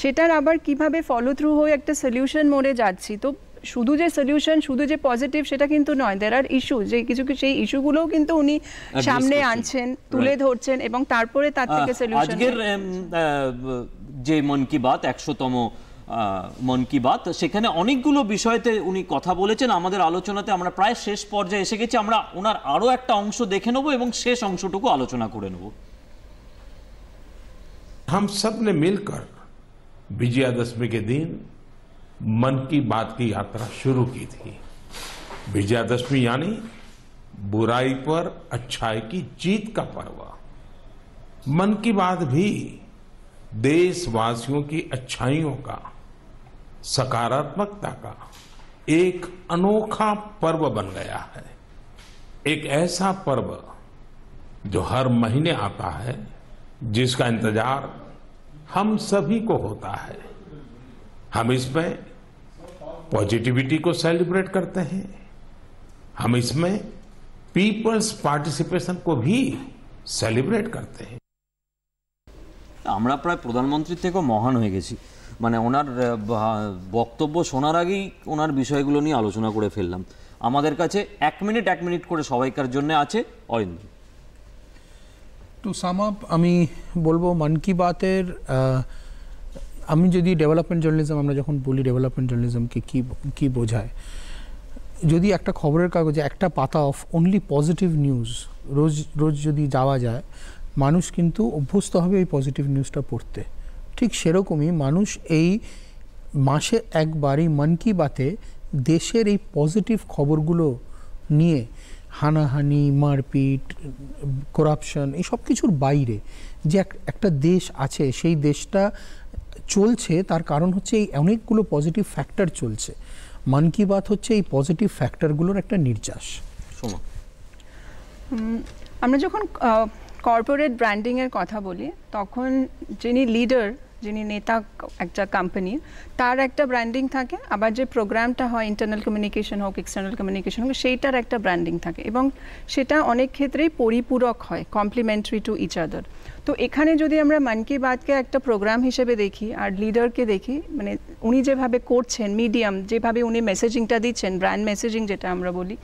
Speaker 6: সেটার আবার কিভাবে ফলো থ্রু হয়ে একটা সলিউশন মোড়ে যাচ্ছি তো শুধু যে সলিউশন শুধু যে পজিটিভ সেটা কিন্তু নয় দের আর ইস্যু যে কিছু কিছু সেই ইস্যুগুলোও কিন্তু উনি সামনে আনছেন তুলে ধরছেন এবং তারপরে তার থেকে সলিউশন আজকের
Speaker 1: যে মন কি বাত একশোতম মন কি বাত সেখানে অনেকগুলো বিষয়তে উনি কথা বলেছেন আমাদের আলোচনাতে আমরা প্রায় শেষ পর্যায়ে এসে গেছি আমরা ওনার আরও একটা অংশ দেখে নেব এবং শেষ অংশটুকু আলোচনা করে নেব
Speaker 7: हम सब ने मिलकर विजयादशमी के दिन मन की बात की यात्रा शुरू की थी विजयादशमी यानी बुराई पर अच्छाई की जीत का पर्व मन की बात भी देशवासियों की अच्छाइयों का सकारात्मकता का एक अनोखा पर्व बन गया है एक ऐसा पर्व जो हर महीने आता है जिसका इंतजार हम सभी को होता है আমিসমে পজিটিভিটি কো সেলিব্রেট করতে হে আমিসমে পিপলস পার্টিসিপেশন কো ভি সেলিব্রেট করতে হে হামরা প্রায় প্রধানমন্ত্রী তেকো মহান হয়ে গেছি মানে অনার
Speaker 1: বক্তব্য সোনারাগী অনার বিষয়গুলো নি আলোচনা করে ফেললাম আমাদের কাছে 1 মিনিট 1 মিনিট করে সবাইকে কার জন্য আছে অরিঞ্জ
Speaker 3: টু সাম আপ আমি বলবো মন কি বাতের আমি যদি ডেভেলপমেন্ট জার্নালিজম আমরা যখন বলি ডেভেলপমেন্ট জার্নালিজমকে কী কী বোঝায় যদি একটা খবরের কাগজে একটা পাতা অফ অনলি পজিটিভ নিউজ রোজ রোজ যদি যাওয়া যায় মানুষ কিন্তু অভ্যস্ত হবে এই পজিটিভ নিউজটা পড়তে ঠিক সেরকমই মানুষ এই মাসে একবারই মন কি বাতে দেশের এই পজিটিভ খবরগুলো নিয়ে হানাহানি মারপিট করাপশন এই সব কিছুর বাইরে যে একটা দেশ আছে সেই দেশটা চলছে তার কারণ হচ্ছে এই অনেকগুলো পজিটিভ ফ্যাক্টর চলছে মন কি বাত হচ্ছে এই পজিটিভ ফ্যাক্টরগুলোর একটা নির্যাস
Speaker 6: আমরা যখন কর্পোরেট ব্র্যান্ডিংয়ের কথা বলি তখন যিনি লিডার যিনি নেতা একটা কোম্পানি তার একটা ব্র্যান্ডিং থাকে আবার যে প্রোগ্রামটা হয় ইন্টারনাল কমিউনিকেশন হোক এক্সটার্নাল কমিউনিকেশন হোক সেইটার একটা ব্র্যান্ডিং থাকে এবং সেটা অনেক ক্ষেত্রেই পরিপূরক হয় কমপ্লিমেন্টারি টু ইচ আদার তো এখানে যদি আমরা মন কি বাতকে একটা প্রোগ্রাম হিসেবে দেখি আর লিডারকে দেখি মানে উনি যেভাবে করছেন মিডিয়াম যেভাবে উনি মেসেজিংটা দিচ্ছেন ব্র্যান্ড মেসেজিং যেটা আমরা বলি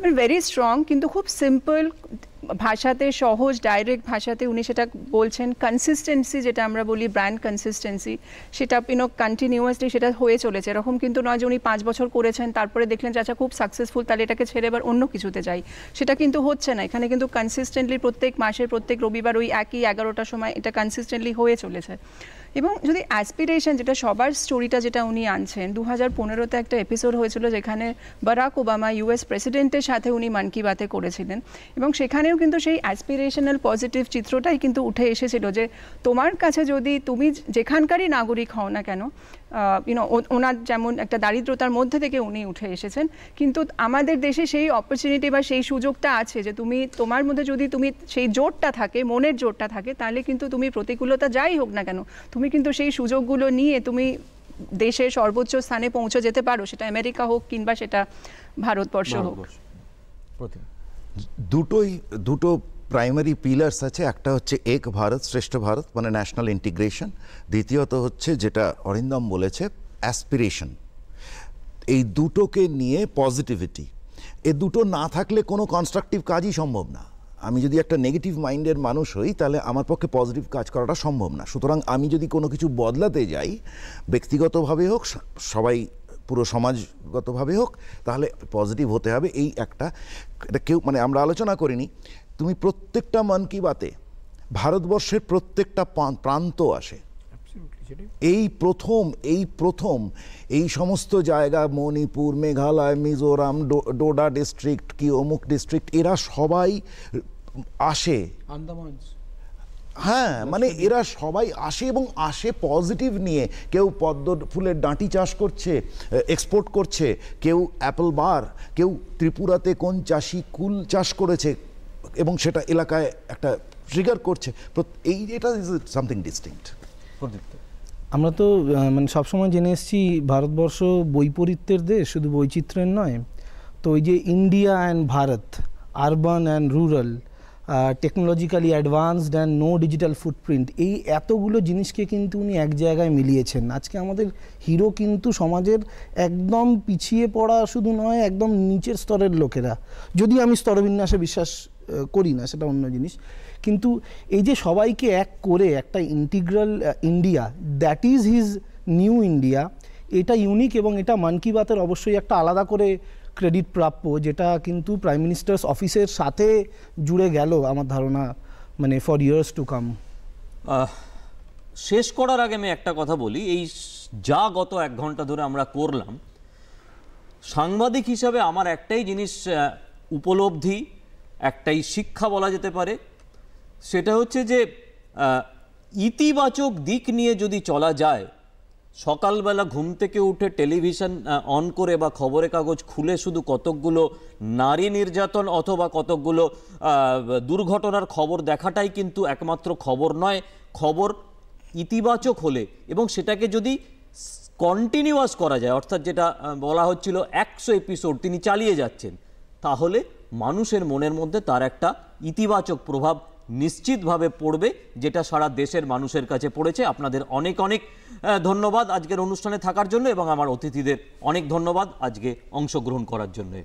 Speaker 6: মানে ভেরি স্ট্রং কিন্তু খুব সিম্পল ভাষাতে সহজ ডাইরেক্ট ভাষাতে উনি সেটা বলছেন কনসিস্টেন্সি যেটা আমরা বলি ব্র্যান্ড কনসিস্টেন্সি সেটা ইউনো কন্টিনিউয়াসলি সেটা হয়ে চলেছে এরকম কিন্তু নয় যে উনি পাঁচ বছর করেছেন তারপরে দেখলেন যে আচ্ছা খুব সাকসেসফুল তাহলে এটাকে ছেড়ে এবার অন্য কিছুতে যাই সেটা কিন্তু হচ্ছে না এখানে কিন্তু কনসিস্টেন্টলি প্রত্যেক মাসের প্রত্যেক রবিবার ওই একই এগারোটার সময় এটা কনসিস্টেন্টলি হয়ে চলেছে এবং যদি অ্যাসপিরেশন যেটা সবার স্টোরিটা যেটা উনি আনছেন দু হাজার পনেরোতে একটা এপিসোড হয়েছিল যেখানে বারাক ওবামা ইউএস প্রেসিডেন্টের সাথে উনি মান কি বাতে করেছিলেন এবং সেখানেও কিন্তু সেই অ্যাসপিরেশনাল পজিটিভ চিত্রটাই কিন্তু উঠে এসেছিল যে তোমার কাছে যদি তুমি যেখানকারই নাগরিক হও না কেন ইউনো ওনার যেমন একটা দারিদ্রতার মধ্যে থেকে উনি উঠে এসেছেন কিন্তু আমাদের দেশে সেই অপরচুনিটি বা সেই সুযোগটা আছে যে তুমি তোমার মধ্যে যদি তুমি সেই জোরটা থাকে মনের জোরটা থাকে তাহলে কিন্তু তুমি প্রতিকূলতা যাই হোক না কেন তুমি কিন্তু সেই সুযোগগুলো নিয়ে তুমি দেশের সর্বোচ্চ স্থানে পৌঁছে যেতে পারো সেটা আমেরিকা হোক কিংবা সেটা ভারতবর্ষ হোক
Speaker 4: দুটোই দুটো প্রাইমারি পিলার্স আছে একটা হচ্ছে এক ভারত শ্রেষ্ঠ ভারত মানে ন্যাশনাল ইন্টিগ্রেশন দ্বিতীয়ত হচ্ছে যেটা অরিন্দম বলেছে অ্যাসপিরেশন এই দুটোকে নিয়ে পজিটিভিটি এ দুটো না থাকলে কোনো কনস্ট্রাকটিভ কাজই সম্ভব না আমি যদি একটা নেগেটিভ মাইন্ডের মানুষ হই তাহলে আমার পক্ষে পজিটিভ কাজ করাটা সম্ভব না সুতরাং আমি যদি কোনো কিছু বদলাতে যাই ব্যক্তিগতভাবে হোক সবাই পুরো সমাজগতভাবে হোক তাহলে পজিটিভ হতে হবে এই একটা এটা কেউ মানে আমরা আলোচনা করিনি তুমি প্রত্যেকটা মন কি বাতে ভারতবর্ষের প্রত্যেকটা প্রান্ত আসে এই প্রথম এই প্রথম এই সমস্ত জায়গা মণিপুর মেঘালয় মিজোরাম ডোডা ডিস্ট্রিক্ট কি অমুক ডিস্ট্রিক্ট এরা সবাই আসে হ্যাঁ মানে এরা সবাই আসে এবং আসে পজিটিভ নিয়ে কেউ পদ্ম ফুলের ডাঁটি চাষ করছে এক্সপোর্ট করছে কেউ অ্যাপল বার কেউ ত্রিপুরাতে কোন চাষি কুল চাষ করেছে এবং সেটা এলাকায় একটা ট্রিগার করছে এই এটা ইজ সামথিং ডিস্টিংক্ট
Speaker 5: আমরা তো মানে সবসময় জেনে এসেছি ভারতবর্ষ বৈপরীত্যের দেশ শুধু বৈচিত্র্যের নয় তো ওই যে India and Bharat urban and rural technologically advanced and no digital footprint এই এতগুলো জিনিসকে কিন্তু উনি এক জায়গায় মিলিয়েছেন আজকে আমাদের হিরো কিন্তু সমাজের একদম পিছিয়ে পড়া শুধু নয় একদম নিচের স্তরের লোকেরা যদি আমি স্তরবিন্যাসে বিশ্বাস করি না সেটা অন্য জিনিস কিন্তু এই যে সবাইকে এক করে একটা integral India that is his new India এটা ইউনিক এবং এটা মন কি বাতের অবশ্যই একটা আলাদা করে ক্রেডিট প্রাপ্য যেটা কিন্তু প্রাইম মিনিস্টার্স অফিসের সাথে জুড়ে গেল আমার ধারণা মানে ফর ইয়ার্স টু কাম
Speaker 1: শেষ করার আগে আমি একটা কথা বলি এই যা গত এক ঘন্টা ধরে আমরা করলাম সাংবাদিক হিসাবে আমার একটাই জিনিস উপলব্ধি একটাই শিক্ষা বলা যেতে পারে সেটা হচ্ছে যে ইতিবাচক দিক নিয়ে যদি চলা যায় সকালবেলা ঘুম থেকে উঠে টেলিভিশন অন করে বা খবরের কাগজ খুলে শুধু কতকগুলো নারী নির্যাতন অথবা কতকগুলো দুর্ঘটনার খবর দেখাটাই কিন্তু একমাত্র খবর নয় খবর ইতিবাচক হলে এবং সেটাকে যদি কন্টিনিউয়াস করা যায় অর্থাৎ যেটা বলা হচ্ছিল একশো এপিসোড তিনি চালিয়ে যাচ্ছেন তাহলে মানুষের মনের মধ্যে তার একটা ইতিবাচক প্রভাব নিশ্চিতভাবে পড়বে যেটা সারা দেশের মানুষের কাছে পড়েছে আপনাদের অনেক অনেক ধন্যবাদ আজকের অনুষ্ঠানে থাকার জন্য এবং আমার অতিথিদের অনেক ধন্যবাদ আজকে অংশগ্রহণ করার জন্যে